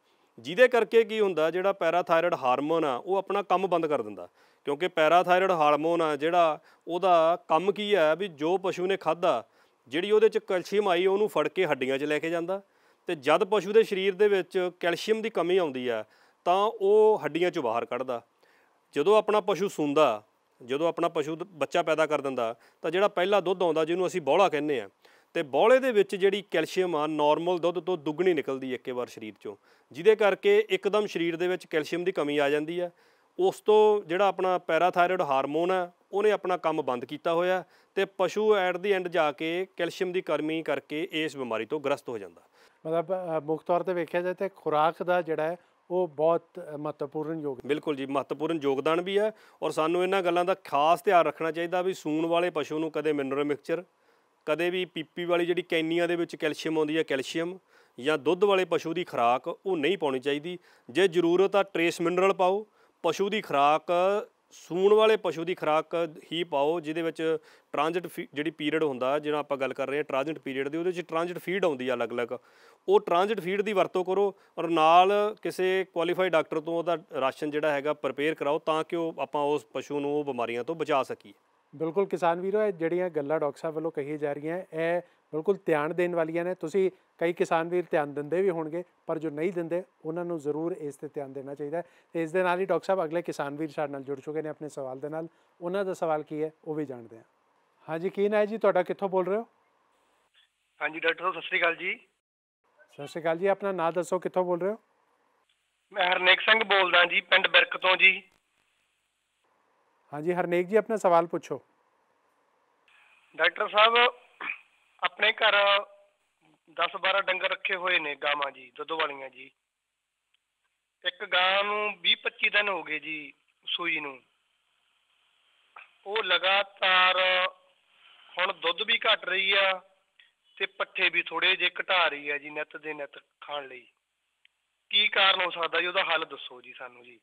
ਜਿਹਦੇ ਕਰਕੇ ਕੀ ਹੁੰਦਾ ਜਿਹੜਾ ਪੈਰਾਥਾਇਰੋਇਡ ਹਾਰਮੋਨ ਆ ਉਹ ਆਪਣਾ ਕੰਮ ਬੰਦ ਕਰ ਦਿੰਦਾ ਕਿਉਂਕਿ ਪੈਰਾਥਾਇਰੋਇਡ ਹਾਰਮੋਨ ਆ ਜਿਹੜਾ ਉਹਦਾ ਕੰਮ ਕੀ ਹੈ ਵੀ ਜੋ ਪਸ਼ੂ ਨੇ ਖਾਦਾ ਜਿਹੜੀ ਉਹਦੇ ਚ ਕੈਲਸ਼ੀਅਮ ਆਈ ਉਹਨੂੰ ਫੜ ਕੇ ਹੱਡੀਆਂ 'ਚ ਲੈ ਕੇ ਜਾਂਦਾ ਤੇ ਜਦ ਪਸ਼ੂ ਦੇ ਸਰੀਰ ਦੇ ਵਿੱਚ ਕੈਲਸ਼ੀਅਮ ਦੀ ਕਮੀ ਆਉਂਦੀ ਆ ਤਾਂ ਉਹ ਹੱਡੀਆਂ ਚੋਂ ਬਾਹਰ ਕੱਢਦਾ ਜਦੋਂ ਆਪਣਾ ਪਸ਼ੂ ਸੁੰਦਾ ਜਦੋਂ ਆਪਣਾ ਪਸ਼ੂ ਬੱਚਾ ਪੈਦਾ ਕਰ ਦਿੰਦਾ ਤਾਂ ਜਿਹੜਾ ਪਹਿਲਾ ਦੁੱਧ ਆਉਂਦਾ ਜਿਹਨੂੰ ਅਸੀਂ ਬੌਲਾ ਕਹਿੰਦੇ ਆ ਤੇ ਬੌਲੇ ਦੇ ਵਿੱਚ ਜਿਹੜੀ ਕੈਲਸ਼ੀਅਮ ਆ ਨਾਰਮਲ ਦੁੱਧ ਤੋਂ ਦੁੱਗਣੀ ਨਿਕਲਦੀ ਹੈ ਇੱਕੇ ਵਾਰ ਸਰੀਰ ਚੋਂ ਜਿਹਦੇ ਕਰਕੇ ਇੱਕਦਮ ਸਰੀਰ ਦੇ ਵਿੱਚ ਕੈਲਸ਼ੀਅਮ ਦੀ ਕਮੀ ਆ ਜਾਂਦੀ ਹੈ ਉਸ ਤੋਂ ਜਿਹੜਾ ਆਪਣਾ ਪੈਰਾਥਾਇਰੋਇਡ ਹਾਰਮੋਨ ਹੈ ਉਹਨੇ ਆਪਣਾ ਕੰਮ ਬੰਦ ਕੀਤਾ ਹੋਇਆ ਤੇ ਪਸ਼ੂ ਐਟ ਦੀ ਐਂਡ ਜਾ ਕੇ ਕੈਲਸ਼ੀਅਮ ਦੀ ਕਮੀ ਕਰਕੇ ਇਸ ਬਿਮਾਰੀ ਤੋਂ ਗ੍ਰਸਤ ਹੋ ਜਾਂਦਾ ਮਤਲਬ ਮੁੱਖ ਤੌਰ ਤੇ ਵੇਖਿਆ ਜਾਏ ਤੇ ਖੁਰਾਕ ਦਾ ਜਿਹੜਾ ਹੈ ਉਹ ਬਹੁਤ ਮਹੱਤਵਪੂਰਨ ਯੋਗਦਾਨ ਬਿਲਕੁਲ ਜੀ ਮਹੱਤਵਪੂਰਨ ਯੋਗਦਾਨ ਵੀ ਹੈ ਔਰ ਸਾਨੂੰ ਇਹਨਾਂ ਗੱਲਾਂ ਦਾ ਖਾਸ ਧਿਆਨ ਰੱਖਣਾ ਚਾਹੀਦਾ ਵੀ ਸੂਣ ਵਾਲੇ ਪਸ਼ੂ ਨੂੰ ਕਦੇ ਮਿਨਰਲ ਮਿਕਸਚਰ ਕਦੇ ਵੀ ਪੀਪੀ ਵਾਲੀ ਜਿਹੜੀ ਕੈਨੀਆਂ ਦੇ ਵਿੱਚ ਕੈਲਸ਼ੀਅਮ ਆਉਂਦੀ ਹੈ ਕੈਲਸ਼ੀਅਮ ਜਾਂ ਦੁੱਧ ਵਾਲੇ ਪਸ਼ੂ ਦੀ ਖੁਰਾਕ ਉਹ ਨਹੀਂ ਪਾਉਣੀ ਚਾਹੀਦੀ ਜੇ ਜ਼ਰੂਰਤ ਆ ਟ੍ਰੇਸ ਮਿਨਰਲ ਪਾਓ ਪਸ਼ੂ ਦੀ ਖੁਰਾਕ ਸੂਣ ਵਾਲੇ ਪਸ਼ੂ ਦੀ ਖੁਰਾਕ ਹੀ ਪਾਓ ਜਿਹਦੇ ਵਿੱਚ ਟ੍ਰਾਂਜਿਟ ਜਿਹੜੀ ਪੀਰੀਅਡ ਹੁੰਦਾ ਜਿਹਨਾਂ ਆਪਾਂ ਗੱਲ ਕਰ ਰਹੇ ਹਾਂ ਟ੍ਰਾਂਜਿਟ ਪੀਰੀਅਡ ਦੀ ਉਹਦੇ ਵਿੱਚ ਟ੍ਰਾਂਜਿਟ ਫੀਡ ਆਉਂਦੀ ਆ ਅਲੱਗ-ਅਲੱਗ ਉਹ ਟ੍ਰਾਂਜਿਟ ਫੀਡ ਦੀ ਵਰਤੋਂ ਕਰੋ ਔਰ ਨਾਲ ਕਿਸੇ ਕੁਆਲੀਫਾਈਡ ਡਾਕਟਰ ਤੋਂ ਉਹਦਾ ਰਾਸ਼ਨ ਜਿਹੜਾ ਹੈਗਾ ਪ੍ਰਪੇਅਰ ਕਰਾਓ ਤਾਂ ਕਿ ਉਹ ਆਪਾਂ ਉਸ ਪਸ਼ੂ ਨੂੰ ਉਹ ਬਿਮਾਰੀਆਂ ਤੋਂ ਬਚਾ ਸਕੀਏ ਬਿਲਕੁਲ ਕਿਸਾਨ ਵੀਰੋ ਇਹ ਜਿਹੜੀਆਂ ਗੱਲਾਂ ਡਾਕਟਰ ਸਾਹਿਬ ਵੱਲੋਂ ਕਹੀ ਜਾ ਰਹੀਆਂ ਇਹ ਬਿਲਕੁਲ ਧਿਆਨ ਦੇਣ ਵਾਲੀਆਂ ਨੇ ਤੁਸੀਂ ਕਈ ਕਿਸਾਨ ਵੀਰ ਧਿਆਨ ਦਿੰਦੇ ਵੀ ਹੋਣਗੇ ਪਰ ਜੋ ਨਹੀਂ ਦਿੰਦੇ ਉਹਨਾਂ ਨੂੰ ਜ਼ਰੂਰ ਇਸ ਤੇ ਧਿਆਨ ਦੇਣਾ ਚਾਹੀਦਾ ਹੈ ਤੇ ਇਸ ਦੇ ਨਾਲ ਹੀ ਡਾਕਟਰ ਸਾਹਿਬ ਅਗਲੇ ਕਿਸਾਨ ਵੀਰ ਸਾਡੇ ਨਾਲ ਜੁੜ ਚੁੱਕੇ ਨੇ ਆਪਣੇ ਸਵਾਲ ਦੇ ਨਾਲ ਉਹਨਾਂ ਦਾ ਸਵਾਲ ਕੀ ਹੈ ਉਹ ਵੀ ਜਾਣਦੇ ਹਾਂ ਹਾਂਜੀ ਕੀ ਨਾਮ ਹੈ ਜੀ ਤੁਹਾਡਾ ਕਿੱਥੋਂ ਬੋਲ ਰਹੇ ਹੋ ਹਾਂਜੀ ਡਾਕਟਰ ਸਾਹਿਬ ਸਤਿ ਸ਼੍ਰੀ ਅਕਾਲ ਜੀ ਸਤਿ ਸ਼੍ਰੀ ਅਕਾਲ ਜੀ ਆਪਣਾ ਨਾਮ ਦੱਸੋ ਕਿੱਥੋਂ ਬੋਲ ਰਹੇ ਹੋ ਮੈਂ ਹਰਨੇਕ ਸਿੰਘ ਬੋਲਦਾ ਜੀ ਪਿੰਡ ਬਿਰਕ ਤੋਂ ਜੀ ਹਾਂਜੀ ਹਰਨੇਕ ਜੀ ਆਪਣਾ ਸਵਾਲ ਪੁੱਛੋ ਡਾਕਟਰ ਸਾਹਿਬ ਆਪਣੇ ਘਰ 10-12 ਡੰਗਰ ਰੱਖੇ ਹੋਏ ਨੇ ਗਾਵਾਂ ਜੀ ਦੁੱਧ ਵਾਲੀਆਂ ਜੀ ਇੱਕ ਗਾਂ ਨੂੰ 20-25 ਦਿਨ ਹੋ ਗਏ ਜੀ ਸੂਈ ਨੂੰ ਉਹ ਲਗਾਤਾਰ ਹੁਣ ਦੁੱਧ ਵੀ ਘਟ ਰਹੀ ਆ ਤੇ ਪੱਠੇ ਵੀ ਥੋੜੇ ਜੇ ਘਟਾ ਰਹੀ ਆ ਜੀ ਨਿਤ ਦੇ ਨਿਤ ਖਾਣ ਲਈ ਕੀ ਕਾਰਨ ਹੋ ਸਕਦਾ ਜੀ ਉਹਦਾ ਹੱਲ ਦੱਸੋ ਜੀ ਸਾਨੂੰ ਜੀ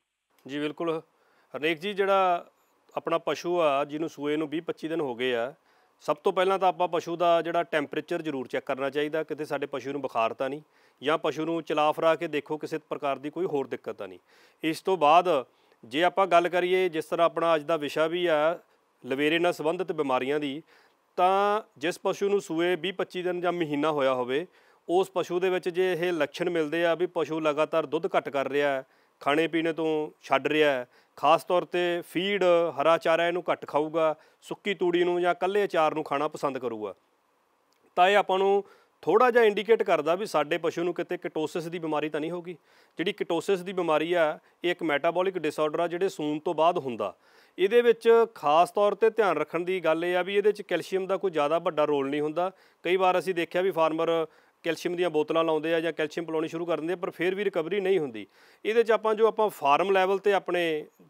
ਜੀ ਬਿਲਕੁਲ ਹਰਨੇਕ ਜੀ ਜਿਹੜਾ ਆਪਣਾ ਪਸ਼ੂ ਆ ਜਿਹਨੂੰ ਸੂਏ ਨੂੰ 20 25 ਦਿਨ ਹੋ ਗਏ ਆ ਸਭ ਤੋਂ ਪਹਿਲਾਂ ਤਾਂ ਆਪਾਂ ਪਸ਼ੂ ਦਾ ਜਿਹੜਾ ਟੈਂਪਰੇਚਰ ਜ਼ਰੂਰ ਚੈੱਕ ਕਰਨਾ ਚਾਹੀਦਾ ਕਿਤੇ ਸਾਡੇ ਪਸ਼ੂ ਨੂੰ ਬੁਖਾਰ ਤਾਂ ਨਹੀਂ ਜਾਂ ਪਸ਼ੂ ਨੂੰ ਚਲਾਫਰਾ ਕੇ ਦੇਖੋ ਕਿਸੇ ਪ੍ਰਕਾਰ ਦੀ ਕੋਈ ਹੋਰ ਦਿੱਕਤ ਤਾਂ ਨਹੀਂ ਇਸ ਤੋਂ ਬਾਅਦ ਜੇ ਆਪਾਂ ਗੱਲ ਕਰੀਏ ਜਿਸ ਤਰ੍ਹਾਂ ਆਪਣਾ ਅੱਜ ਦਾ ਵਿਸ਼ਾ ਵੀ ਆ ਲਵੇਰੇ ਨਾਲ ਸੰਬੰਧਿਤ ਬਿਮਾਰੀਆਂ ਦੀ ਤਾਂ ਜਿਸ ਪਸ਼ੂ ਨੂੰ ਸੂਏ 20-25 ਦਿਨ ਜਾਂ ਮਹੀਨਾ ਹੋਇਆ ਹੋਵੇ ਉਸ ਪਸ਼ੂ ਦੇ ਵਿੱਚ ਜੇ ਇਹ ਲੱਛਣ ਮਿਲਦੇ ਆ ਵੀ ਪਸ਼ੂ ਲਗਾਤਾਰ ਦੁੱਧ ਘਟ ਕਰ ਰਿਹਾ ਹੈ ਖਾਣੇ ਪੀਣੇ ਤੋਂ ਛੱਡ ਰਿਹਾ ਹੈ ਖਾਸ ਤੌਰ ਤੇ ਫੀਡ ਹਰਾ ਚਾਰਾ ਇਹਨੂੰ ਘੱਟ ਖਾਊਗਾ ਸੁੱਕੀ ਤੂੜੀ ਨੂੰ ਜਾਂ ਕੱਲੇ ਅਚਾਰ ਨੂੰ ਖਾਣਾ ਪਸੰਦ ਕਰੂਗਾ ਤਾਂ ਇਹ ਆਪਾਂ ਨੂੰ ਥੋੜਾ ਜਿਹਾ ਇੰਡੀਕੇਟ ਕਰਦਾ ਵੀ ਸਾਡੇ ਪਸ਼ੂ ਨੂੰ ਕਿਤੇ ਕਿਟੋਸਿਸ ਦੀ ਬਿਮਾਰੀ ਤਾਂ ਨਹੀਂ ਹੋਗੀ ਜਿਹੜੀ ਕਿਟੋਸਿਸ ਦੀ ਬਿਮਾਰੀ ਆ ਇਹ ਇੱਕ ਮੈਟਾਬੋਲਿਕ ਡਿਸਆਰਡਰ ਆ ਜਿਹੜੇ ਸੂਨ ਤੋਂ ਬਾਅਦ ਹੁੰਦਾ ਇਹਦੇ ਵਿੱਚ ਖਾਸ ਤੌਰ ਤੇ ਧਿਆਨ ਰੱਖਣ ਦੀ ਗੱਲ ਇਹ ਆ ਵੀ ਇਹਦੇ ਵਿੱਚ ਕੈਲਸ਼ੀਅਮ ਦਾ ਕੋਈ ਜ਼ਿਆਦਾ ਵੱਡਾ ਰੋਲ ਨਹੀਂ ਹੁੰਦਾ ਕਈ ਵਾਰ ਅਸੀਂ ਦੇਖਿਆ ਵੀ ਫਾਰਮਰ ਕੈਲਸ਼ੀਅਮ ਦੀਆਂ ਬੋਤਲਾਂ ਲਾਉਂਦੇ ਆ ਜਾਂ ਕੈਲਸ਼ੀਅਮ ਪਲਾਉਣੀ ਸ਼ੁਰੂ ਕਰ ਦਿੰਦੇ ਪਰ ਫਿਰ ਵੀ ਰਿਕਵਰੀ ਨਹੀਂ ਹੁੰਦੀ ਇਹਦੇ 'ਚ ਆਪਾਂ ਜੋ ਆਪਾਂ ਫਾਰਮ ਲੈਵਲ ਤੇ ਆਪਣੇ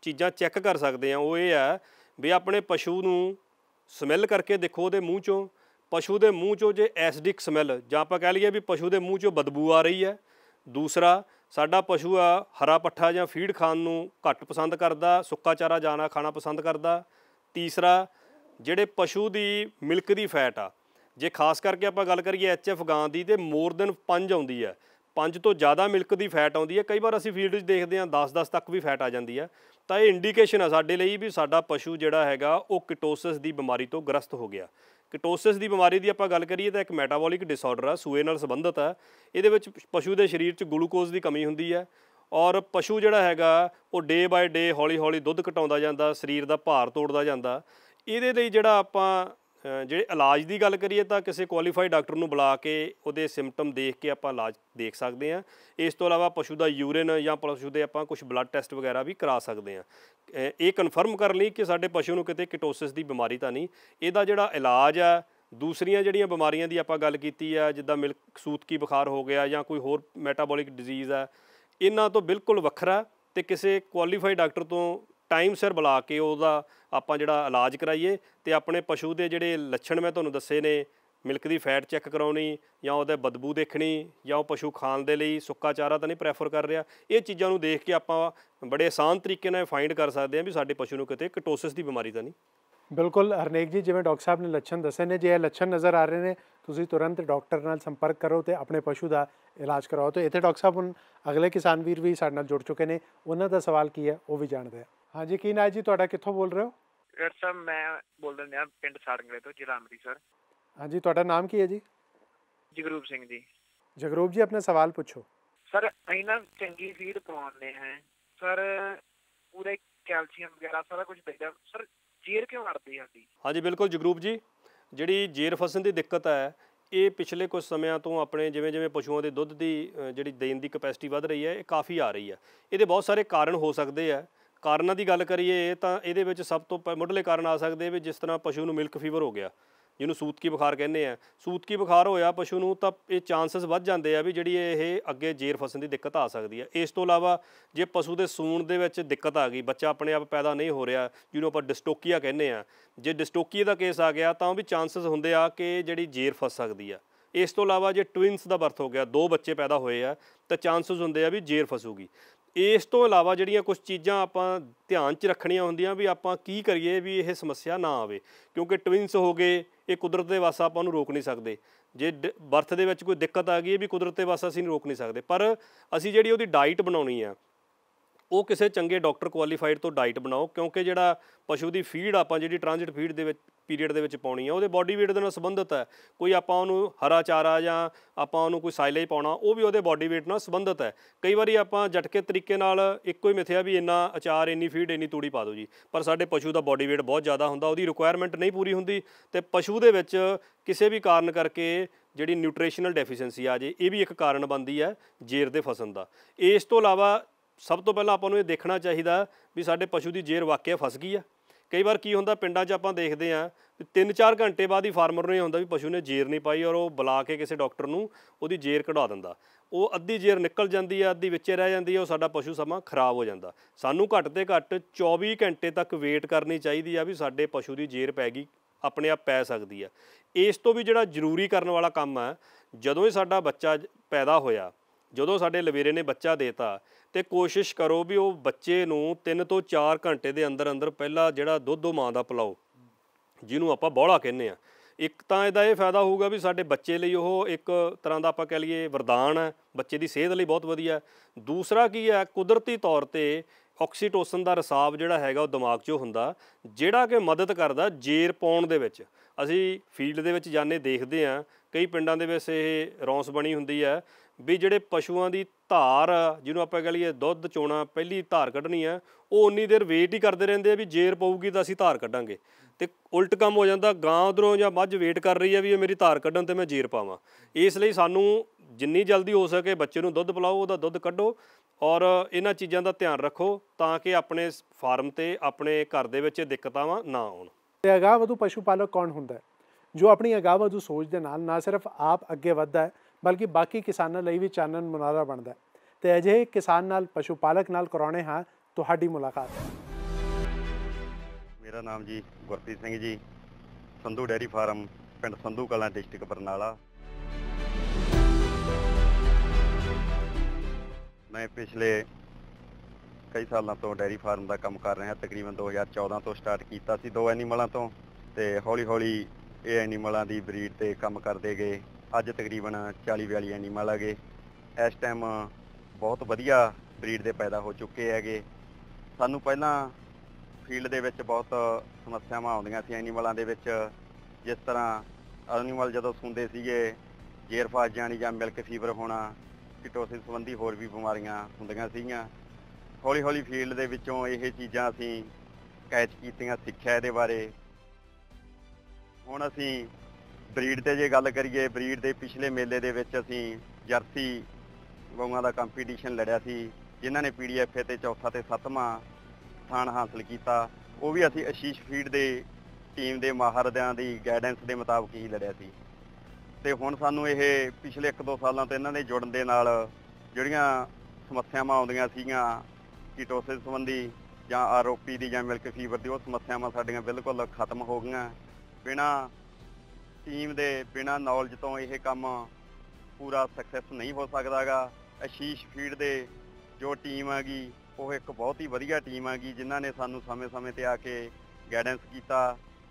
ਚੀਜ਼ਾਂ ਚੈੱਕ ਕਰ ਸਕਦੇ ਆ ਉਹ ਇਹ ਆ ਵੀ ਆਪਣੇ ਪਸ਼ੂ ਨੂੰ ਸਮੈਲ ਕਰਕੇ ਦੇਖੋ ਉਹਦੇ ਮੂੰਹ 'ਚੋਂ ਪਸ਼ੂ ਦੇ ਮੂੰਹ 'ਚੋਂ ਜੇ ਐਸਿਡਿਕ ਸਮੈਲ ਜਾਂ ਆਪਾਂ ਕਹਿ ਲਈਏ ਵੀ ਪਸ਼ੂ ਦੇ ਮੂੰਹ 'ਚੋਂ ਬਦਬੂ ਆ ਰਹੀ ਹੈ ਦੂਸਰਾ ਸਾਡਾ ਪਸ਼ੂ ਆ ਹਰਾ ਪੱਠਾ ਜਾਂ ਫੀਡ ਖਾਣ ਨੂੰ ਘੱਟ ਪਸੰਦ ਕਰਦਾ ਸੁੱਕਾ ਚਾਰਾ ਜਾਣਾ ਖਾਣਾ ਪਸੰਦ ਕਰਦਾ ਤੀਸਰਾ ਜਿਹੜੇ ਪਸ਼ੂ ਦੀ ਮਿਲਕ ਦੀ ਫੈਟ ਆ ਜੇ ਖਾਸ ਕਰਕੇ ਆਪਾਂ ਗੱਲ ਕਰੀਏ ਐਚਐਫ ਗਾਂ ਦੀ ਤੇ ਮੋਰ ਦਨ 5 ਆਉਂਦੀ ਹੈ 5 ਤੋਂ ਜ਼ਿਆਦਾ ਮਿਲਕ ਦੀ ਫੈਟ ਆਉਂਦੀ ਹੈ ਕਈ ਵਾਰ ਅਸੀਂ ਫੀਲਡ 'ਚ ਦੇਖਦੇ ਹਾਂ 10-10 ਤੱਕ ਵੀ ਫੈਟ ਆ ਜਾਂਦੀ ਹੈ ਤਾਂ ਇਹ ਇੰਡੀਕੇਸ਼ਨ ਆ ਸਾਡੇ ਲਈ ਵੀ ਸਾਡਾ ਪਸ਼ੂ ਜਿਹੜਾ ਹੈਗਾ ਉਹ ਕਿਟੋਸਿਸ ਦੀ ਬਿਮਾਰੀ ਤੋਂ ਗ੍ਰਸਤ ਹੋ ਗਿਆ ਕਿਟੋਸਿਸ ਦੀ ਬਿਮਾਰੀ ਦੀ ਆਪਾਂ ਗੱਲ ਕਰੀਏ ਤਾਂ ਇੱਕ ਮੈਟਾਬੋਲਿਕ ਡਿਸਆਰਡਰ ਆ ਸੂਏ ਨਾਲ ਸੰਬੰਧਿਤ ਆ ਇਹਦੇ ਵਿੱਚ ਪਸ਼ੂ ਦੇ ਸਰੀਰ 'ਚ ਗਲੂਕੋਜ਼ ਦੀ ਕਮੀ ਹੁੰਦੀ ਹੈ ਔਰ ਪਸ਼ੂ ਜਿਹੜਾ ਹੈਗਾ ਉਹ ਡੇ ਬਾਏ ਡੇ ਹੌਲੀ-ਹੌਲੀ ਦੁੱਧ ਘਟਾਉਂਦਾ ਜਾਂਦਾ ਸਰੀਰ ਦਾ ਭਾਰ ਤੋੜਦਾ ਜਾਂਦਾ ਇਹਦੇ ਲਈ ਜਿਹੜਾ ਆਪਾਂ ਜਿਹੜੇ ਇਲਾਜ ਦੀ ਗੱਲ ਕਰੀਏ ਤਾਂ ਕਿਸੇ ਕੁਆਲੀਫਾਈਡ ਡਾਕਟਰ ਨੂੰ ਬੁਲਾ ਕੇ ਉਹਦੇ ਸਿੰਪਟਮ ਦੇਖ ਕੇ ਆਪਾਂ ਇਲਾਜ ਦੇਖ ਸਕਦੇ ਹਾਂ ਇਸ ਤੋਂ ਇਲਾਵਾ ਪਸ਼ੂ ਦਾ ਯੂਰਿਨ ਜਾਂ ਪਸ਼ੂ ਦੇ ਆਪਾਂ ਕੁਝ ਬਲੱਡ ਟੈਸਟ ਵਗੈਰਾ ਵੀ ਕਰਾ ਸਕਦੇ ਹਾਂ ਇਹ ਕਨਫਰਮ ਕਰ ਲਈ ਕਿ ਸਾਡੇ ਪਸ਼ੂ ਨੂੰ ਕਿਤੇ ਕਿਟੋਸਿਸ ਦੀ ਬਿਮਾਰੀ ਤਾਂ ਨਹੀਂ ਇਹਦਾ ਜਿਹੜਾ ਇਲਾਜ ਆ ਦੂਸਰੀਆਂ ਜਿਹੜੀਆਂ ਬਿਮਾਰੀਆਂ ਦੀ ਆਪਾਂ ਗੱਲ ਕੀਤੀ ਆ ਜਿੱਦਾਂ ਮਿਲਕ ਸੂਤਕੀ ਬੁਖਾਰ ਹੋ ਗਿਆ ਜਾਂ ਕੋਈ ਹੋਰ ਮੈਟਾਬੋਲਿਕ ਡਿਜ਼ੀਜ਼ ਆ ਇਹਨਾਂ ਤੋਂ ਬਿਲਕੁਲ ਵੱਖਰਾ ਤੇ ਕਿਸੇ ਕੁਆਲੀਫਾਈਡ ਡਾਕਟਰ ਤੋਂ ਟਾਈਮ ਸਿਰ ਬੁਲਾ ਕੇ ਉਹਦਾ ਆਪਾਂ ਜਿਹੜਾ ਇਲਾਜ ਕਰਾਈਏ ਤੇ ਆਪਣੇ ਪਸ਼ੂ ਦੇ ਜਿਹੜੇ ਲੱਛਣ ਮੈਂ ਤੁਹਾਨੂੰ ਦੱਸੇ ਨੇ ਮਿਲਕ ਦੀ ਫੈਟ ਚੈੱਕ ਕਰਾਉਣੀ ਜਾਂ ਉਹਦੇ ਬਦਬੂ ਦੇਖਣੀ ਜਾਂ ਉਹ ਪਸ਼ੂ ਖਾਣ ਦੇ ਲਈ ਸੁੱਕਾ ਚਾਰਾ ਤਾਂ ਨਹੀਂ ਪ੍ਰੈਫਰ ਕਰ ਰਿਹਾ ਇਹ ਚੀਜ਼ਾਂ ਨੂੰ ਦੇਖ ਕੇ ਆਪਾਂ ਬੜੇ ਆਸਾਨ ਤਰੀਕੇ ਨਾਲ ਫਾਈਂਡ ਕਰ ਸਕਦੇ ਹਾਂ ਵੀ ਸਾਡੇ ਪਸ਼ੂ ਨੂੰ ਕਿਤੇ ਕਟੋਸਿਸ ਦੀ ਬਿਮਾਰੀ ਤਾਂ ਨਹੀਂ ਬਿਲਕੁਲ ਹਰਨੇਕ ਜੀ ਜਿਵੇਂ ਡਾਕਟਰ ਸਾਹਿਬ ਨੇ ਲੱਛਣ ਦੱਸੇ ਨੇ ਜੇ ਇਹ ਲੱਛਣ ਨਜ਼ਰ ਆ ਰਹੇ ਨੇ ਤੁਸੀਂ ਤੁਰੰਤ ਡਾਕਟਰ ਨਾਲ ਸੰਪਰਕ ਕਰੋ ਤੇ ਆਪਣੇ ਪਸ਼ੂ ਦਾ ਇਲਾਜ ਕਰਾਓ ਤੇ ਇੱਥੇ ਡਾਕਟਰ ਸਾਹਿਬ ਹੁਣ ਅਗਲੇ ਕਿਸਾਨ ਵੀਰ ਵੀ ਸਾਡੇ ਨਾਲ ਜੁੜ ਚੁੱਕੇ ਨੇ ਉਹਨਾਂ ਦਾ ਸਵਾਲ ਕੀ ਹੈ ਉਹ ਵੀ ਜਾਣਦੇ ਆ ਹਾਂਜੀ ਕੀ ਨਾਮ ਜੀ ਤੁਹਾਡਾ ਕਿੱਥੋਂ ਬੋਲ ਰਹੇ ਹੋ ਸਰ ਮੈਂ ਬੋਲ ਰਿਹਾ ਪਿੰਡ ਸਾੜੰਗਲੇ ਤੋਂ ਜ਼ਿਲ੍ਹਾ ਅੰਮ੍ਰਿਤਸਰ ਹਾਂਜੀ ਤੁਹਾਡਾ ਨਾਮ ਕੀ ਹੈ ਜੀ ਜਗਰੂਪ ਸਿੰਘ ਜੀ ਜਗਰੂਪ ਜੀ ਆਪਣਾ ਸਵਾਲ ਪੁੱਛੋ ਸਰ ਅਸੀਂ ਨਾ ਚੰਗੀ ਫੀਡ ਪਾਉਂਦੇ ਹਾਂ ਸਰ ਪੂਰੇ ਕੈਲਸ਼ੀਅਮ ਵਗੈਰਾ ਸਾਰਾ ਕੁਝ ਦੇਦਾ ਸਰ ਜੇਰ ਕਿਉਂ ਅੜਦੀ ਸਾਡੀ ਹਾਂਜੀ ਬਿਲਕੁਲ ਜਗਰੂਪ ਜੀ ਜਿਹੜੀ ਜੇਰ ਫਸਣ ਦੀ ਦਿੱਕਤ ਹੈ ਇਹ ਪਿਛਲੇ ਕੁਝ ਸਮਿਆਂ ਤੋਂ ਆਪਣੇ ਜਿਵੇਂ ਜਿਵੇਂ ਪਸ਼ੂਆਂ ਦੇ ਦੁੱਧ ਦੀ ਜਿਹੜੀ ਦੇਣ ਦੀ ਕਪੈਸਿਟੀ ਵੱਧ ਰਹੀ ਹੈ ਇਹ ਕਾਫੀ ਆ ਰਹੀ ਹੈ ਇਹਦੇ ਬਹੁਤ ਸਾਰੇ ਕਾਰਨ ਹੋ ਸਕਦੇ ਆ ਕਾਰਨਾਂ ਦੀ ਗੱਲ ਕਰੀਏ ਤਾਂ ਇਹਦੇ ਵਿੱਚ ਸਭ ਤੋਂ ਮੁੱਢਲੇ ਕਾਰਨ ਆ ਸਕਦੇ ਵੀ ਜਿਸ ਤਰ੍ਹਾਂ ਪਸ਼ੂ ਨੂੰ ਮਿਲਕ ਫੀਵਰ ਹੋ ਗਿਆ ਜਿਹਨੂੰ ਸੂਤਕੀ ਬੁਖਾਰ ਕਹਿੰਦੇ ਆ ਸੂਤਕੀ ਬੁਖਾਰ ਹੋਇਆ ਪਸ਼ੂ ਨੂੰ ਤਾਂ ਇਹ ਚਾਂਸਸ ਵੱਧ ਜਾਂਦੇ ਆ ਵੀ ਜਿਹੜੀ ਇਹ ਅੱਗੇ ਜੇਰ ਫਸਣ ਦੀ ਦਿੱਕਤ ਆ ਸਕਦੀ ਆ ਇਸ ਤੋਂ ਇਲਾਵਾ ਜੇ ਪਸ਼ੂ ਦੇ ਸੂਣ ਦੇ ਵਿੱਚ ਦਿੱਕਤ ਆ ਗਈ ਬੱਚਾ ਆਪਣੇ ਆਪ ਪੈਦਾ ਨਹੀਂ ਹੋ ਰਿਹਾ ਜਿਹਨੂੰ ਆਪਾਂ ਡਿਸਟੋਕੀਆ ਕਹਿੰਦੇ ਆ ਜੇ ਡਿਸਟੋਕੀਆ ਦਾ ਕੇਸ ਆ ਗਿਆ ਤਾਂ ਵੀ ਚਾਂਸਸ ਹੁੰਦੇ ਆ ਕਿ ਜਿਹੜੀ ਜੇਰ ਫਸ ਸਕਦੀ ਆ ਇਸ ਤੋਂ ਇਲਾਵਾ ਜੇ ਟਵਿੰਸ ਦਾ ਬਰਥ ਹੋ ਗਿਆ ਦੋ ਬੱਚੇ ਪੈਦਾ ਹੋਏ ਆ ਤਾਂ ਚਾਂਸਸ ਹੁੰਦੇ ਆ ਵੀ ਜੇਰ ਫਸੂਗੀ ਇਸ ਤੋਂ ਇਲਾਵਾ ਜਿਹੜੀਆਂ ਕੁਝ ਚੀਜ਼ਾਂ ਆਪਾਂ ਧਿਆਨ 'ਚ ਰੱਖਣੀਆਂ ਹੁੰਦੀਆਂ ਵੀ ਆਪਾਂ ਕੀ ਕਰੀਏ ਵੀ ਇਹ ਸਮੱਸਿਆ ਨਾ ਆਵੇ ਕਿਉਂਕਿ ਟਵਿੰਸ ਹੋ ਗਏ ਇਹ ਕੁਦਰਤ ਦੇ ਵਾਸਾ ਆਪਾਂ ਨੂੰ ਰੋਕ ਨਹੀਂ ਸਕਦੇ ਜੇ ਬਰਥ ਦੇ ਵਿੱਚ ਕੋਈ ਦਿੱਕਤ ਆ ਗਈ ਇਹ ਵੀ ਕੁਦਰਤ ਦੇ ਵਾਸਾ ਅਸੀਂ ਰੋਕ ਨਹੀਂ ਸਕਦੇ ਪਰ ਅਸੀਂ ਜਿਹੜੀ ਉਹਦੀ ਡਾਈਟ ਬਣਾਉਣੀ ਆ ਉਹ ਕਿਸੇ ਚੰਗੇ ਡਾਕਟਰ ਕੁਆਲੀਫਾਈਡ ਤੋਂ ਡਾਈਟ ਬਣਾਓ ਕਿਉਂਕਿ ਜਿਹੜਾ ਪਸ਼ੂ ਦੀ ਫੀਡ ਆਪਾਂ ਜਿਹੜੀ ਟ੍ਰਾਂਜ਼ਿਟ ਫੀਡ ਦੇ ਵਿੱਚ ਪੀਰੀਅਡ ਦੇ ਵਿੱਚ ਪਾਉਣੀ ਆ ਉਹਦੇ ਬਾਡੀ weight ਦੇ ਨਾਲ ਸੰਬੰਧਿਤ ਹੈ ਕੋਈ ਆਪਾਂ ਉਹਨੂੰ ਹਰਾ ਚਾਰਾ ਜਾਂ ਆਪਾਂ ਉਹਨੂੰ ਕੋਈ ਸਾਈਲੇਜ ਪਾਉਣਾ ਉਹ ਵੀ ਉਹਦੇ ਬਾਡੀ weight ਨਾਲ ਸੰਬੰਧਿਤ ਹੈ ਕਈ ਵਾਰੀ ਆਪਾਂ ਝਟਕੇ ਤਰੀਕੇ ਨਾਲ ਇੱਕੋ ਹੀ ਮਿਥਿਆ ਵੀ ਇੰਨਾ ਅਚਾਰ ਇੰਨੀ ਫੀਡ ਇੰਨੀ ਤੂੜੀ ਪਾ ਦਿਓ ਜੀ ਪਰ ਸਾਡੇ ਪਸ਼ੂ ਦਾ ਬਾਡੀ weight ਬਹੁਤ ਜ਼ਿਆਦਾ ਹੁੰਦਾ ਉਹਦੀ ਰਿਕੁਆਇਰਮੈਂਟ ਨਹੀਂ ਪੂਰੀ ਹੁੰਦੀ ਤੇ ਪਸ਼ੂ ਦੇ ਵਿੱਚ ਕਿਸੇ ਵੀ ਕਾਰਨ ਕਰਕੇ ਜਿਹੜੀ ਨਿਊਟ੍ਰੀਸ਼ਨਲ ਡੈਫੀਸ਼ੀਐਂਸੀ ਆ ਜੇ ਇਹ ਵੀ ਇੱਕ ਕਾਰਨ ਬਣਦੀ ਹੈ ਜੇਰ ਦੇ ਫਸਣ ਦਾ ਇਸ ਤੋਂ ਇਲਾਵਾ ਸਭ ਤੋਂ ਪਹਿਲਾਂ ਆਪਾਂ ਨੂੰ ਇਹ ਦੇਖਣਾ ਚਾਹੀਦਾ ਵੀ ਸਾਡੇ ਪਸ਼ੂ ਦੀ ਜੇਰ ਵਾਕਿਆ ਫਸ ਗਈ ਆ ਕਈ ਵਾਰ ਕੀ ਹੁੰਦਾ ਪਿੰਡਾਂ 'ਚ ਆਪਾਂ ਦੇਖਦੇ ਆ ਤਿੰਨ ਚਾਰ ਘੰਟੇ ਬਾਅਦ ਹੀ ਫਾਰਮਰ ਨੂੰ ਇਹ ਹੁੰਦਾ ਵੀ ਪਸ਼ੂ ਨੇ ਜੇਰ ਨਹੀਂ ਪਾਈ ਔਰ ਉਹ ਬੁਲਾ ਕੇ ਕਿਸੇ ਡਾਕਟਰ ਨੂੰ ਉਹਦੀ ਜੇਰ ਕਢਾ ਦਿੰਦਾ ਉਹ ਅੱਧੀ ਜੇਰ ਨਿਕਲ ਜਾਂਦੀ ਆ ਅੱਧੀ ਵਿੱਚੇ ਰਹਿ ਜਾਂਦੀ ਆ ਉਹ ਸਾਡਾ ਪਸ਼ੂ ਸਮਾਂ ਖਰਾਬ ਹੋ ਜਾਂਦਾ ਸਾਨੂੰ ਘੱਟ ਤੇ ਘੱਟ 24 ਘੰਟੇ ਤੱਕ ਵੇਟ ਕਰਨੀ ਚਾਹੀਦੀ ਆ ਵੀ ਸਾਡੇ ਪਸ਼ੂ ਦੀ ਜੇਰ ਪੈ ਗਈ ਆਪਣੇ ਆਪ ਪੈ ਸਕਦੀ ਆ ਇਸ ਤੋਂ ਵੀ ਜਿਹੜਾ ਜ਼ਰੂਰੀ ਕਰਨ ਵਾਲਾ ਕੰਮ ਆ ਜਦੋਂ ਹੀ ਸਾਡਾ ਬੱਚਾ ਪੈਦਾ ਹੋਇਆ ਜਦੋਂ ਸਾਡੇ ਲਵੇਰੇ ਨੇ ਬੱਚਾ ਦੇਤਾ ਤੇ ਕੋਸ਼ਿਸ਼ ਕਰੋ ਵੀ ਉਹ ਬੱਚੇ ਨੂੰ 3 ਤੋਂ 4 ਘੰਟੇ ਦੇ ਅੰਦਰ ਅੰਦਰ ਪਹਿਲਾ ਜਿਹੜਾ ਦੁੱਧ ਉਹ ਮਾਂ ਦਾ ਪਿਲਾਓ ਜਿਹਨੂੰ ਆਪਾਂ ਬੌਲਾ ਕਹਿੰਦੇ ਆ ਇੱਕ ਤਾਂ ਇਹਦਾ ਇਹ ਫਾਇਦਾ ਹੋਊਗਾ ਵੀ ਸਾਡੇ ਬੱਚੇ ਲਈ ਉਹ ਇੱਕ ਤਰ੍ਹਾਂ ਦਾ ਆਪਾਂ ਕਹ ਲਈਏ ਵਰਦਾਨ ਹੈ ਬੱਚੇ ਦੀ ਸਿਹਤ ਲਈ ਬਹੁਤ ਵਧੀਆ ਦੂਸਰਾ ਕੀ ਹੈ ਕੁਦਰਤੀ ਤੌਰ ਤੇ ਆਕਸੀਟੋਸਨ ਦਾ ਰਸਾਬ ਜਿਹੜਾ ਹੈਗਾ ਉਹ ਦਿਮਾਗ 'ਚੋਂ ਹੁੰਦਾ ਜਿਹੜਾ ਕਿ ਮਦਦ ਕਰਦਾ ਜੇਰ ਪਾਉਣ ਦੇ ਵਿੱਚ ਅਸੀਂ ਫੀਲਡ ਦੇ ਵਿੱਚ ਜਾਣੇ ਦੇਖਦੇ ਆ ਕਈ ਪਿੰਡਾਂ ਦੇ ਵਿੱਚ ਇਹ ਰੌਂਸ ਬਣੀ ਹੁੰਦੀ ਹੈ ਵੀ ਜਿਹੜੇ ਪਸ਼ੂਆਂ ਦੀ ਧਾਰ ਜਿਹਨੂੰ ਆਪਾਂ ਕਹ ਲਈਏ ਦੁੱਧ ਚੋਣਾ ਪਹਿਲੀ ਧਾਰ ਕੱਢਣੀ ਆ ਉਹ ਉਨੀ ਦੇਰ ਵੇਟ ਹੀ ਕਰਦੇ ਰਹਿੰਦੇ ਆ ਵੀ ਜੇਰ ਪਊਗੀ ਤਾਂ ਅਸੀਂ ਧਾਰ ਕੱਢਾਂਗੇ ਤੇ ਉਲਟ ਕੰਮ ਹੋ ਜਾਂਦਾ ਗਾਂ ਉਧਰੋਂ ਜਾਂ ਮੱਝ ਵੇਟ ਕਰ ਰਹੀ ਆ ਵੀ ਇਹ ਮੇਰੀ ਧਾਰ ਕੱਢਣ ਤੇ ਮੈਂ ਜੇਰ ਪਾਵਾਂ ਇਸ ਲਈ ਸਾਨੂੰ ਜਿੰਨੀ ਜਲਦੀ ਹੋ ਸਕੇ ਬੱਚੇ ਨੂੰ ਦੁੱਧ ਪਿਲਾਓ ਉਹਦਾ ਦੁੱਧ ਕੱਢੋ ਔਰ ਇਹਨਾਂ ਚੀਜ਼ਾਂ ਦਾ ਧਿਆਨ ਰੱਖੋ ਤਾਂ ਕਿ ਆਪਣੇ ਫਾਰਮ ਤੇ ਆਪਣੇ ਘਰ ਦੇ ਵਿੱਚ ਦਿੱਕਤਾਂ ਨਾ ਆਉਣ ਤੇ ਅਗਾਹ ਵਧੂ ਪਸ਼ੂ ਪਾਲਕ ਕੌਣ ਹੁੰਦਾ ਹੈ ਜੋ ਆਪਣੀ ਅਗਾਹ ਵਧੂ ਸੋਚ ਦੇ ਨਾਲ ਨਾ ਸਿਰਫ ਆਪ ਅੱਗੇ ਵਧਦਾ ਹੈ ਬਲਕਿ ਬਾਕੀ ਕਿਸਾਨਾਂ ਲਈ ਵੀ ਚਾਨਣ ਮੁਨਾਰਾ ਬਣਦਾ ਤੇ ਅਜੇ ਕਿਸਾਨ ਨਾਲ ਪਸ਼ੂ ਪਾਲਕ ਨਾਲ ਕਰਾਉਣੇ ਹਾਂ ਤੁਹਾਡੀ ਮੁਲਾਕਾਤ ਮੇਰਾ ਨਾਮ ਜੀ ਗੁਰਪ੍ਰੀਤ ਸਿੰਘ ਜੀ ਸੰਧੂ ਡੈਰੀ ਫਾਰਮ ਪਿੰਡ ਸੰਧੂ ਕਲਾਂ ਡਿਸਟ੍ਰਿਕਟ ਬਰਨਾਲਾ ਮੈਂ ਪਿਛਲੇ ਕਈ ਸਾਲਾਂ ਤੋਂ ਡੈਰੀ ਫਾਰਮ ਦਾ ਕੰਮ ਕਰ ਰਿਹਾ ਤਕਰੀਬਨ 2014 ਤੋਂ ਸਟਾਰਟ ਕੀਤਾ ਸੀ ਦੋ ਐਨੀਮਲਾਂ ਤੋਂ ਤੇ ਹੌਲੀ ਹੌਲੀ ਇਹ ਐਨੀਮਲਾਂ ਦੀ ਬਰੀਡ ਤੇ ਕੰਮ ਕਰਦੇ ਗਏ ਅੱਜ ਤਕਰੀਬਨ 40 42 ਐਨੀਮਲ ਹੈਗੇ ਇਸ ਟਾਈਮ ਬਹੁਤ ਵਧੀਆ ਬਰੀਡ ਦੇ ਪੈਦਾ ਹੋ ਚੁੱਕੇ ਹੈਗੇ ਸਾਨੂੰ ਪਹਿਲਾਂ ਫੀਲਡ ਦੇ ਵਿੱਚ ਬਹੁਤ ਸਮੱਸਿਆਵਾਂ ਆਉਂਦੀਆਂ ਸੀ ਐਨੀਮਲਾਂ ਦੇ ਵਿੱਚ ਜਿਸ ਤਰ੍ਹਾਂ ਐਨੀਮਲ ਜਦੋਂ ਸੁੰਦੇ ਸੀਗੇ ਜੇਰ ਫਾਸ ਜਾਣੀ ਜਾਂ ਮਿਲਕ ਫੀਵਰ ਹੋਣਾ ਕਿਟੋਸਿਸ ਸੰਬੰਧੀ ਹੋਰ ਵੀ ਬਿਮਾਰੀਆਂ ਹੁੰਦੀਆਂ ਸੀਗੀਆਂ ਹੌਲੀ ਹੌਲੀ ਫੀਲਡ ਦੇ ਵਿੱਚੋਂ ਇਹ ਚੀਜ਼ਾਂ ਅਸੀਂ ਕੈਚ ਕੀਤੀਆਂ ਸਿੱਖਿਆ ਇਹਦੇ ਬਾਰੇ ਹੁਣ ਅਸੀਂ ਬਰੀਡ ਤੇ ਜੇ ਗੱਲ ਕਰੀਏ ਬਰੀਡ ਦੇ ਪਿਛਲੇ ਮੇਲੇ ਦੇ ਵਿੱਚ ਅਸੀਂ ਜਰਸੀ ਗਊਆਂ ਦਾ ਕੰਪੀਟੀਸ਼ਨ ਲੜਿਆ ਸੀ ਜਿਨ੍ਹਾਂ ਨੇ ਪੀਡੀਐਫ ਤੇ ਚੌਥਾ ਤੇ ਸੱਤਵਾਂ ਸਥਾਨ ਹਾਸਲ ਕੀਤਾ ਉਹ ਵੀ ਅਸੀਂ ਅਸ਼ੀਸ਼ ਫੀਡ ਦੇ ਟੀਮ ਦੇ ਮਾਹਰਦਿਆਂ ਦੀ ਗਾਈਡੈਂਸ ਦੇ ਮੁਤਾਬਕ ਹੀ ਲੜਿਆ ਸੀ ਤੇ ਹੁਣ ਸਾਨੂੰ ਇਹ ਪਿਛਲੇ 1-2 ਸਾਲਾਂ ਤੋਂ ਇਹਨਾਂ ਦੇ ਜੁੜਨ ਦੇ ਨਾਲ ਜਿਹੜੀਆਂ ਸਮੱਸਿਆਵਾਂ ਆਉਂਦੀਆਂ ਸੀਗੀਆਂ ਕੀਟੋਸਿਸ ਸੰਬੰਧੀ ਜਾਂ ਆਰਓਪੀ ਦੀ ਜਾਂ ਮਿਲਕ ਫੀਵਰ ਦੀ ਉਹ ਸਮੱਸਿਆਵਾਂ ਸਾਡੀਆਂ ਬਿਲਕੁਲ ਖਤਮ ਹੋ ਗਈਆਂ ਬਿਨਾ ਟੀਮ ਦੇ ਬਿਨਾ ਨੌਲੇਜ ਤੋਂ ਇਹ ਕੰਮ ਪੂਰਾ ਸਕਸੈਸ ਨਹੀਂ ਹੋ ਸਕਦਾਗਾ ਅਸ਼ੀਸ਼ ਫੀਡ ਦੇ ਜੋ ਟੀਮ ਆਗੀ ਉਹ ਇੱਕ ਬਹੁਤ ਹੀ ਵਧੀਆ ਟੀਮ ਆਗੀ ਜਿਨ੍ਹਾਂ ਨੇ ਸਾਨੂੰ ਸਮੇਂ-ਸਮੇਂ ਤੇ ਆ ਕੇ ਗਾਈਡੈਂਸ ਕੀਤਾ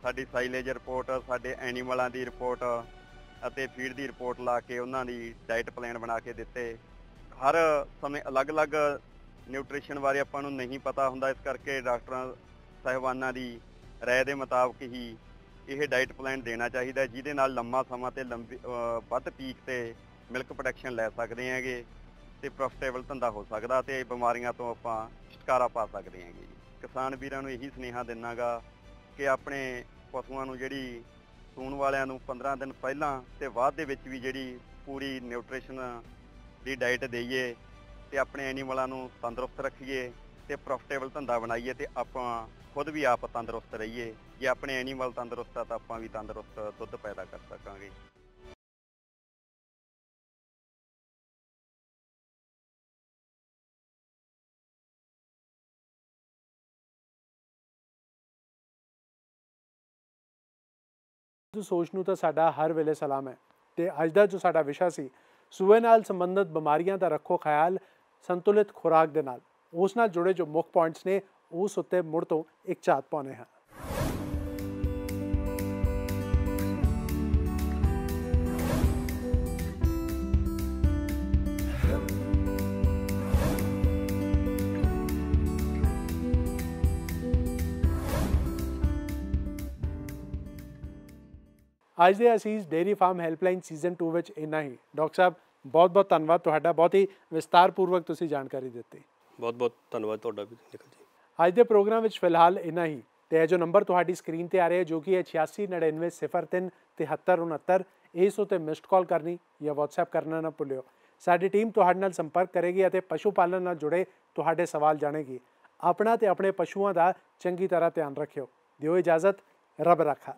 ਸਾਡੀ ਸਾਈਲੇਜ ਰਿਪੋਰਟ ਸਾਡੇ ਐਨੀਮਲਾਂ ਦੀ ਰਿਪੋਰਟ ਅਤੇ ਫੀਡ ਦੀ ਰਿਪੋਰਟ ਲਾ ਕੇ ਉਹਨਾਂ ਦੀ ਡਾਈਟ ਪਲਾਨ ਬਣਾ ਕੇ ਦਿੱਤੇ ਹਰ ਸਮੇਂ ਅਲੱਗ-ਅਲੱਗ ਨਿਊਟ੍ਰੀਸ਼ਨ ਬਾਰੇ ਆਪਾਂ ਨੂੰ ਨਹੀਂ ਪਤਾ ਹੁੰਦਾ ਇਸ ਕਰਕੇ ਡਾਕਟਰਾਂ ਸਹਿਬਾਨਾਂ ਦੀ رائے ਦੇ ਮੁਤਾਬਕ ਹੀ ਇਹ ਡਾਈਟ ਪਲਾਨ ਦੇਣਾ ਚਾਹੀਦਾ ਜਿਹਦੇ ਨਾਲ ਲੰਮਾ ਸਮਾਂ ਤੇ ਲੰਬੀ ਵੱਧ ਪੀਕ ਤੇ ਮਿਲਕ ਪ੍ਰੋਡਕਸ਼ਨ ਲੈ ਸਕਦੇ ਹੈਗੇ ਤੇ ਪ੍ਰੋਫਿਟੇਬਲ ਧੰਦਾ ਹੋ ਸਕਦਾ ਤੇ ਬਿਮਾਰੀਆਂ ਤੋਂ ਆਪਾਂ ਛੁਟਕਾਰਾ ਪਾ ਸਕਦੇ ਹੈਗੇ ਕਿਸਾਨ ਵੀਰਾਂ ਨੂੰ ਇਹੀ ਸਨੇਹਾ ਦਿੰਨਾਗਾ ਕਿ ਆਪਣੇ ਪਸ਼ੂਆਂ ਨੂੰ ਜਿਹੜੀ ਸੂਣ ਵਾਲਿਆਂ ਨੂੰ 15 ਦਿਨ ਪਹਿਲਾਂ ਤੇ ਬਾਅਦ ਦੇ ਵਿੱਚ ਵੀ ਜਿਹੜੀ ਪੂਰੀ ਨਿਊਟ੍ਰੀਸ਼ਨ ਦੀ ਡਾਈਟ ਦੇਈਏ ਤੇ ਆਪਣੇ ਐਨੀਮਲਾਂ ਨੂੰ ਤੰਦਰੁਸਤ ਰੱਖੀਏ ਤੇ ਪ੍ਰੋਫਿਟੇਬਲ ਧੰਦਾ ਬਣਾਈਏ ਤੇ ਆਪਾਂ ਖੁਦ ਵੀ ਆਪ ਤੰਦਰੁਸਤ ਰਹੀਏ ਜੇ ਆਪਣੇ ਐਨੀਮਲ ਤੰਦਰੁਸਤ ਆ ਤਾਂ ਆਪਾਂ ਵੀ ਤੰਦਰੁਸਤ ਦੁੱਧ ਪੈਦਾ ਕਰ ਸਕਾਂਗੇ ਜੋ ਸੋਚ ਨੂੰ ਤਾਂ ਸਾਡਾ ਹਰ ਵੇਲੇ ਸਲਾਮ ਹੈ ਤੇ ਅੱਜ ਦਾ ਜੋ ਸਾਡਾ ਵਿਸ਼ਾ ਸੀ ਸੂਏ ਨਾਲ ਸੰਬੰਧਿਤ ਬਿਮਾਰੀਆਂ ਦਾ ਰੱਖੋ ਖਿਆਲ ਸੰਤੁਲਿਤ ਖੁਰਾਕ ਦੇ ਨਾਲ ਉਸ ਨਾਲ ਜੁੜੇ ਜੋ ਮੁੱਖ ਪੁਆਇੰਟਸ ਨੇ ਉਸ ਉੱਤੇ ਮੁੜ ਤੋਂ ਇੱਕ ਚਾਤ ਪਾਉਣੇ ਹਨ ਅੱਜ ਦੇ ਅਸੀਸ ਡੇਰੀ ਫਾਰਮ ਹੈਲਪਲਾਈਨ ਸੀਜ਼ਨ 2 ਵਿੱਚ ਇੰਨਾ ਹੀ ਡਾਕਟਰ ਸਾਹਿਬ ਬਹੁਤ ਬਹੁਤ ਧੰਨਵਾਦ ਤੁਹਾਡਾ ਬਹੁਤ ਹੀ ਵਿਸਤਾਰਪੂਰਵਕ ਤੁਸੀਂ ਜਾਣਕਾਰੀ ਦਿੱਤੀ ਬਹੁਤ ਬਹੁਤ ਧੰਨਵਾਦ ਤੁਹਾਡਾ ਵੀ ਨਿਕਲ ਜੀ ਅੱਜ ਦੇ ਪ੍ਰੋਗਰਾਮ ਵਿੱਚ ਫਿਲਹਾਲ ਇਨਾ ਹੀ ਤੇ ਇਹ ਜੋ ਨੰਬਰ ਤੁਹਾਡੀ ਸਕਰੀਨ ਤੇ ਆ ਰਿਹਾ ਹੈ ਜੋ ਕਿ ਹੈ 8699037369 ਇਸ ਉਤੇ ਮਿਸਡ ਕਾਲ ਕਰਨੀ ਜਾਂ WhatsApp ਕਰਨਾ ਨਾ ਭੁੱਲਿਓ ਸਾਡੀ ਟੀਮ ਤੁਹਾਡੇ ਨਾਲ ਸੰਪਰਕ ਕਰੇਗੀ ਅਤੇ ਪਸ਼ੂ ਪਾਲਣ ਨਾਲ ਜੁੜੇ ਤੁਹਾਡੇ ਸਵਾਲ ਜਾਣੇਗੀ ਆਪਣਾ ਤੇ ਆਪਣੇ ਪਸ਼ੂਆਂ ਦਾ ਚੰਗੀ ਤਰ੍ਹਾਂ ਧਿਆਨ ਰੱਖਿਓ ਦਿਓ ਇਜਾਜ਼ਤ ਰੱਬ ਰੱਖਾ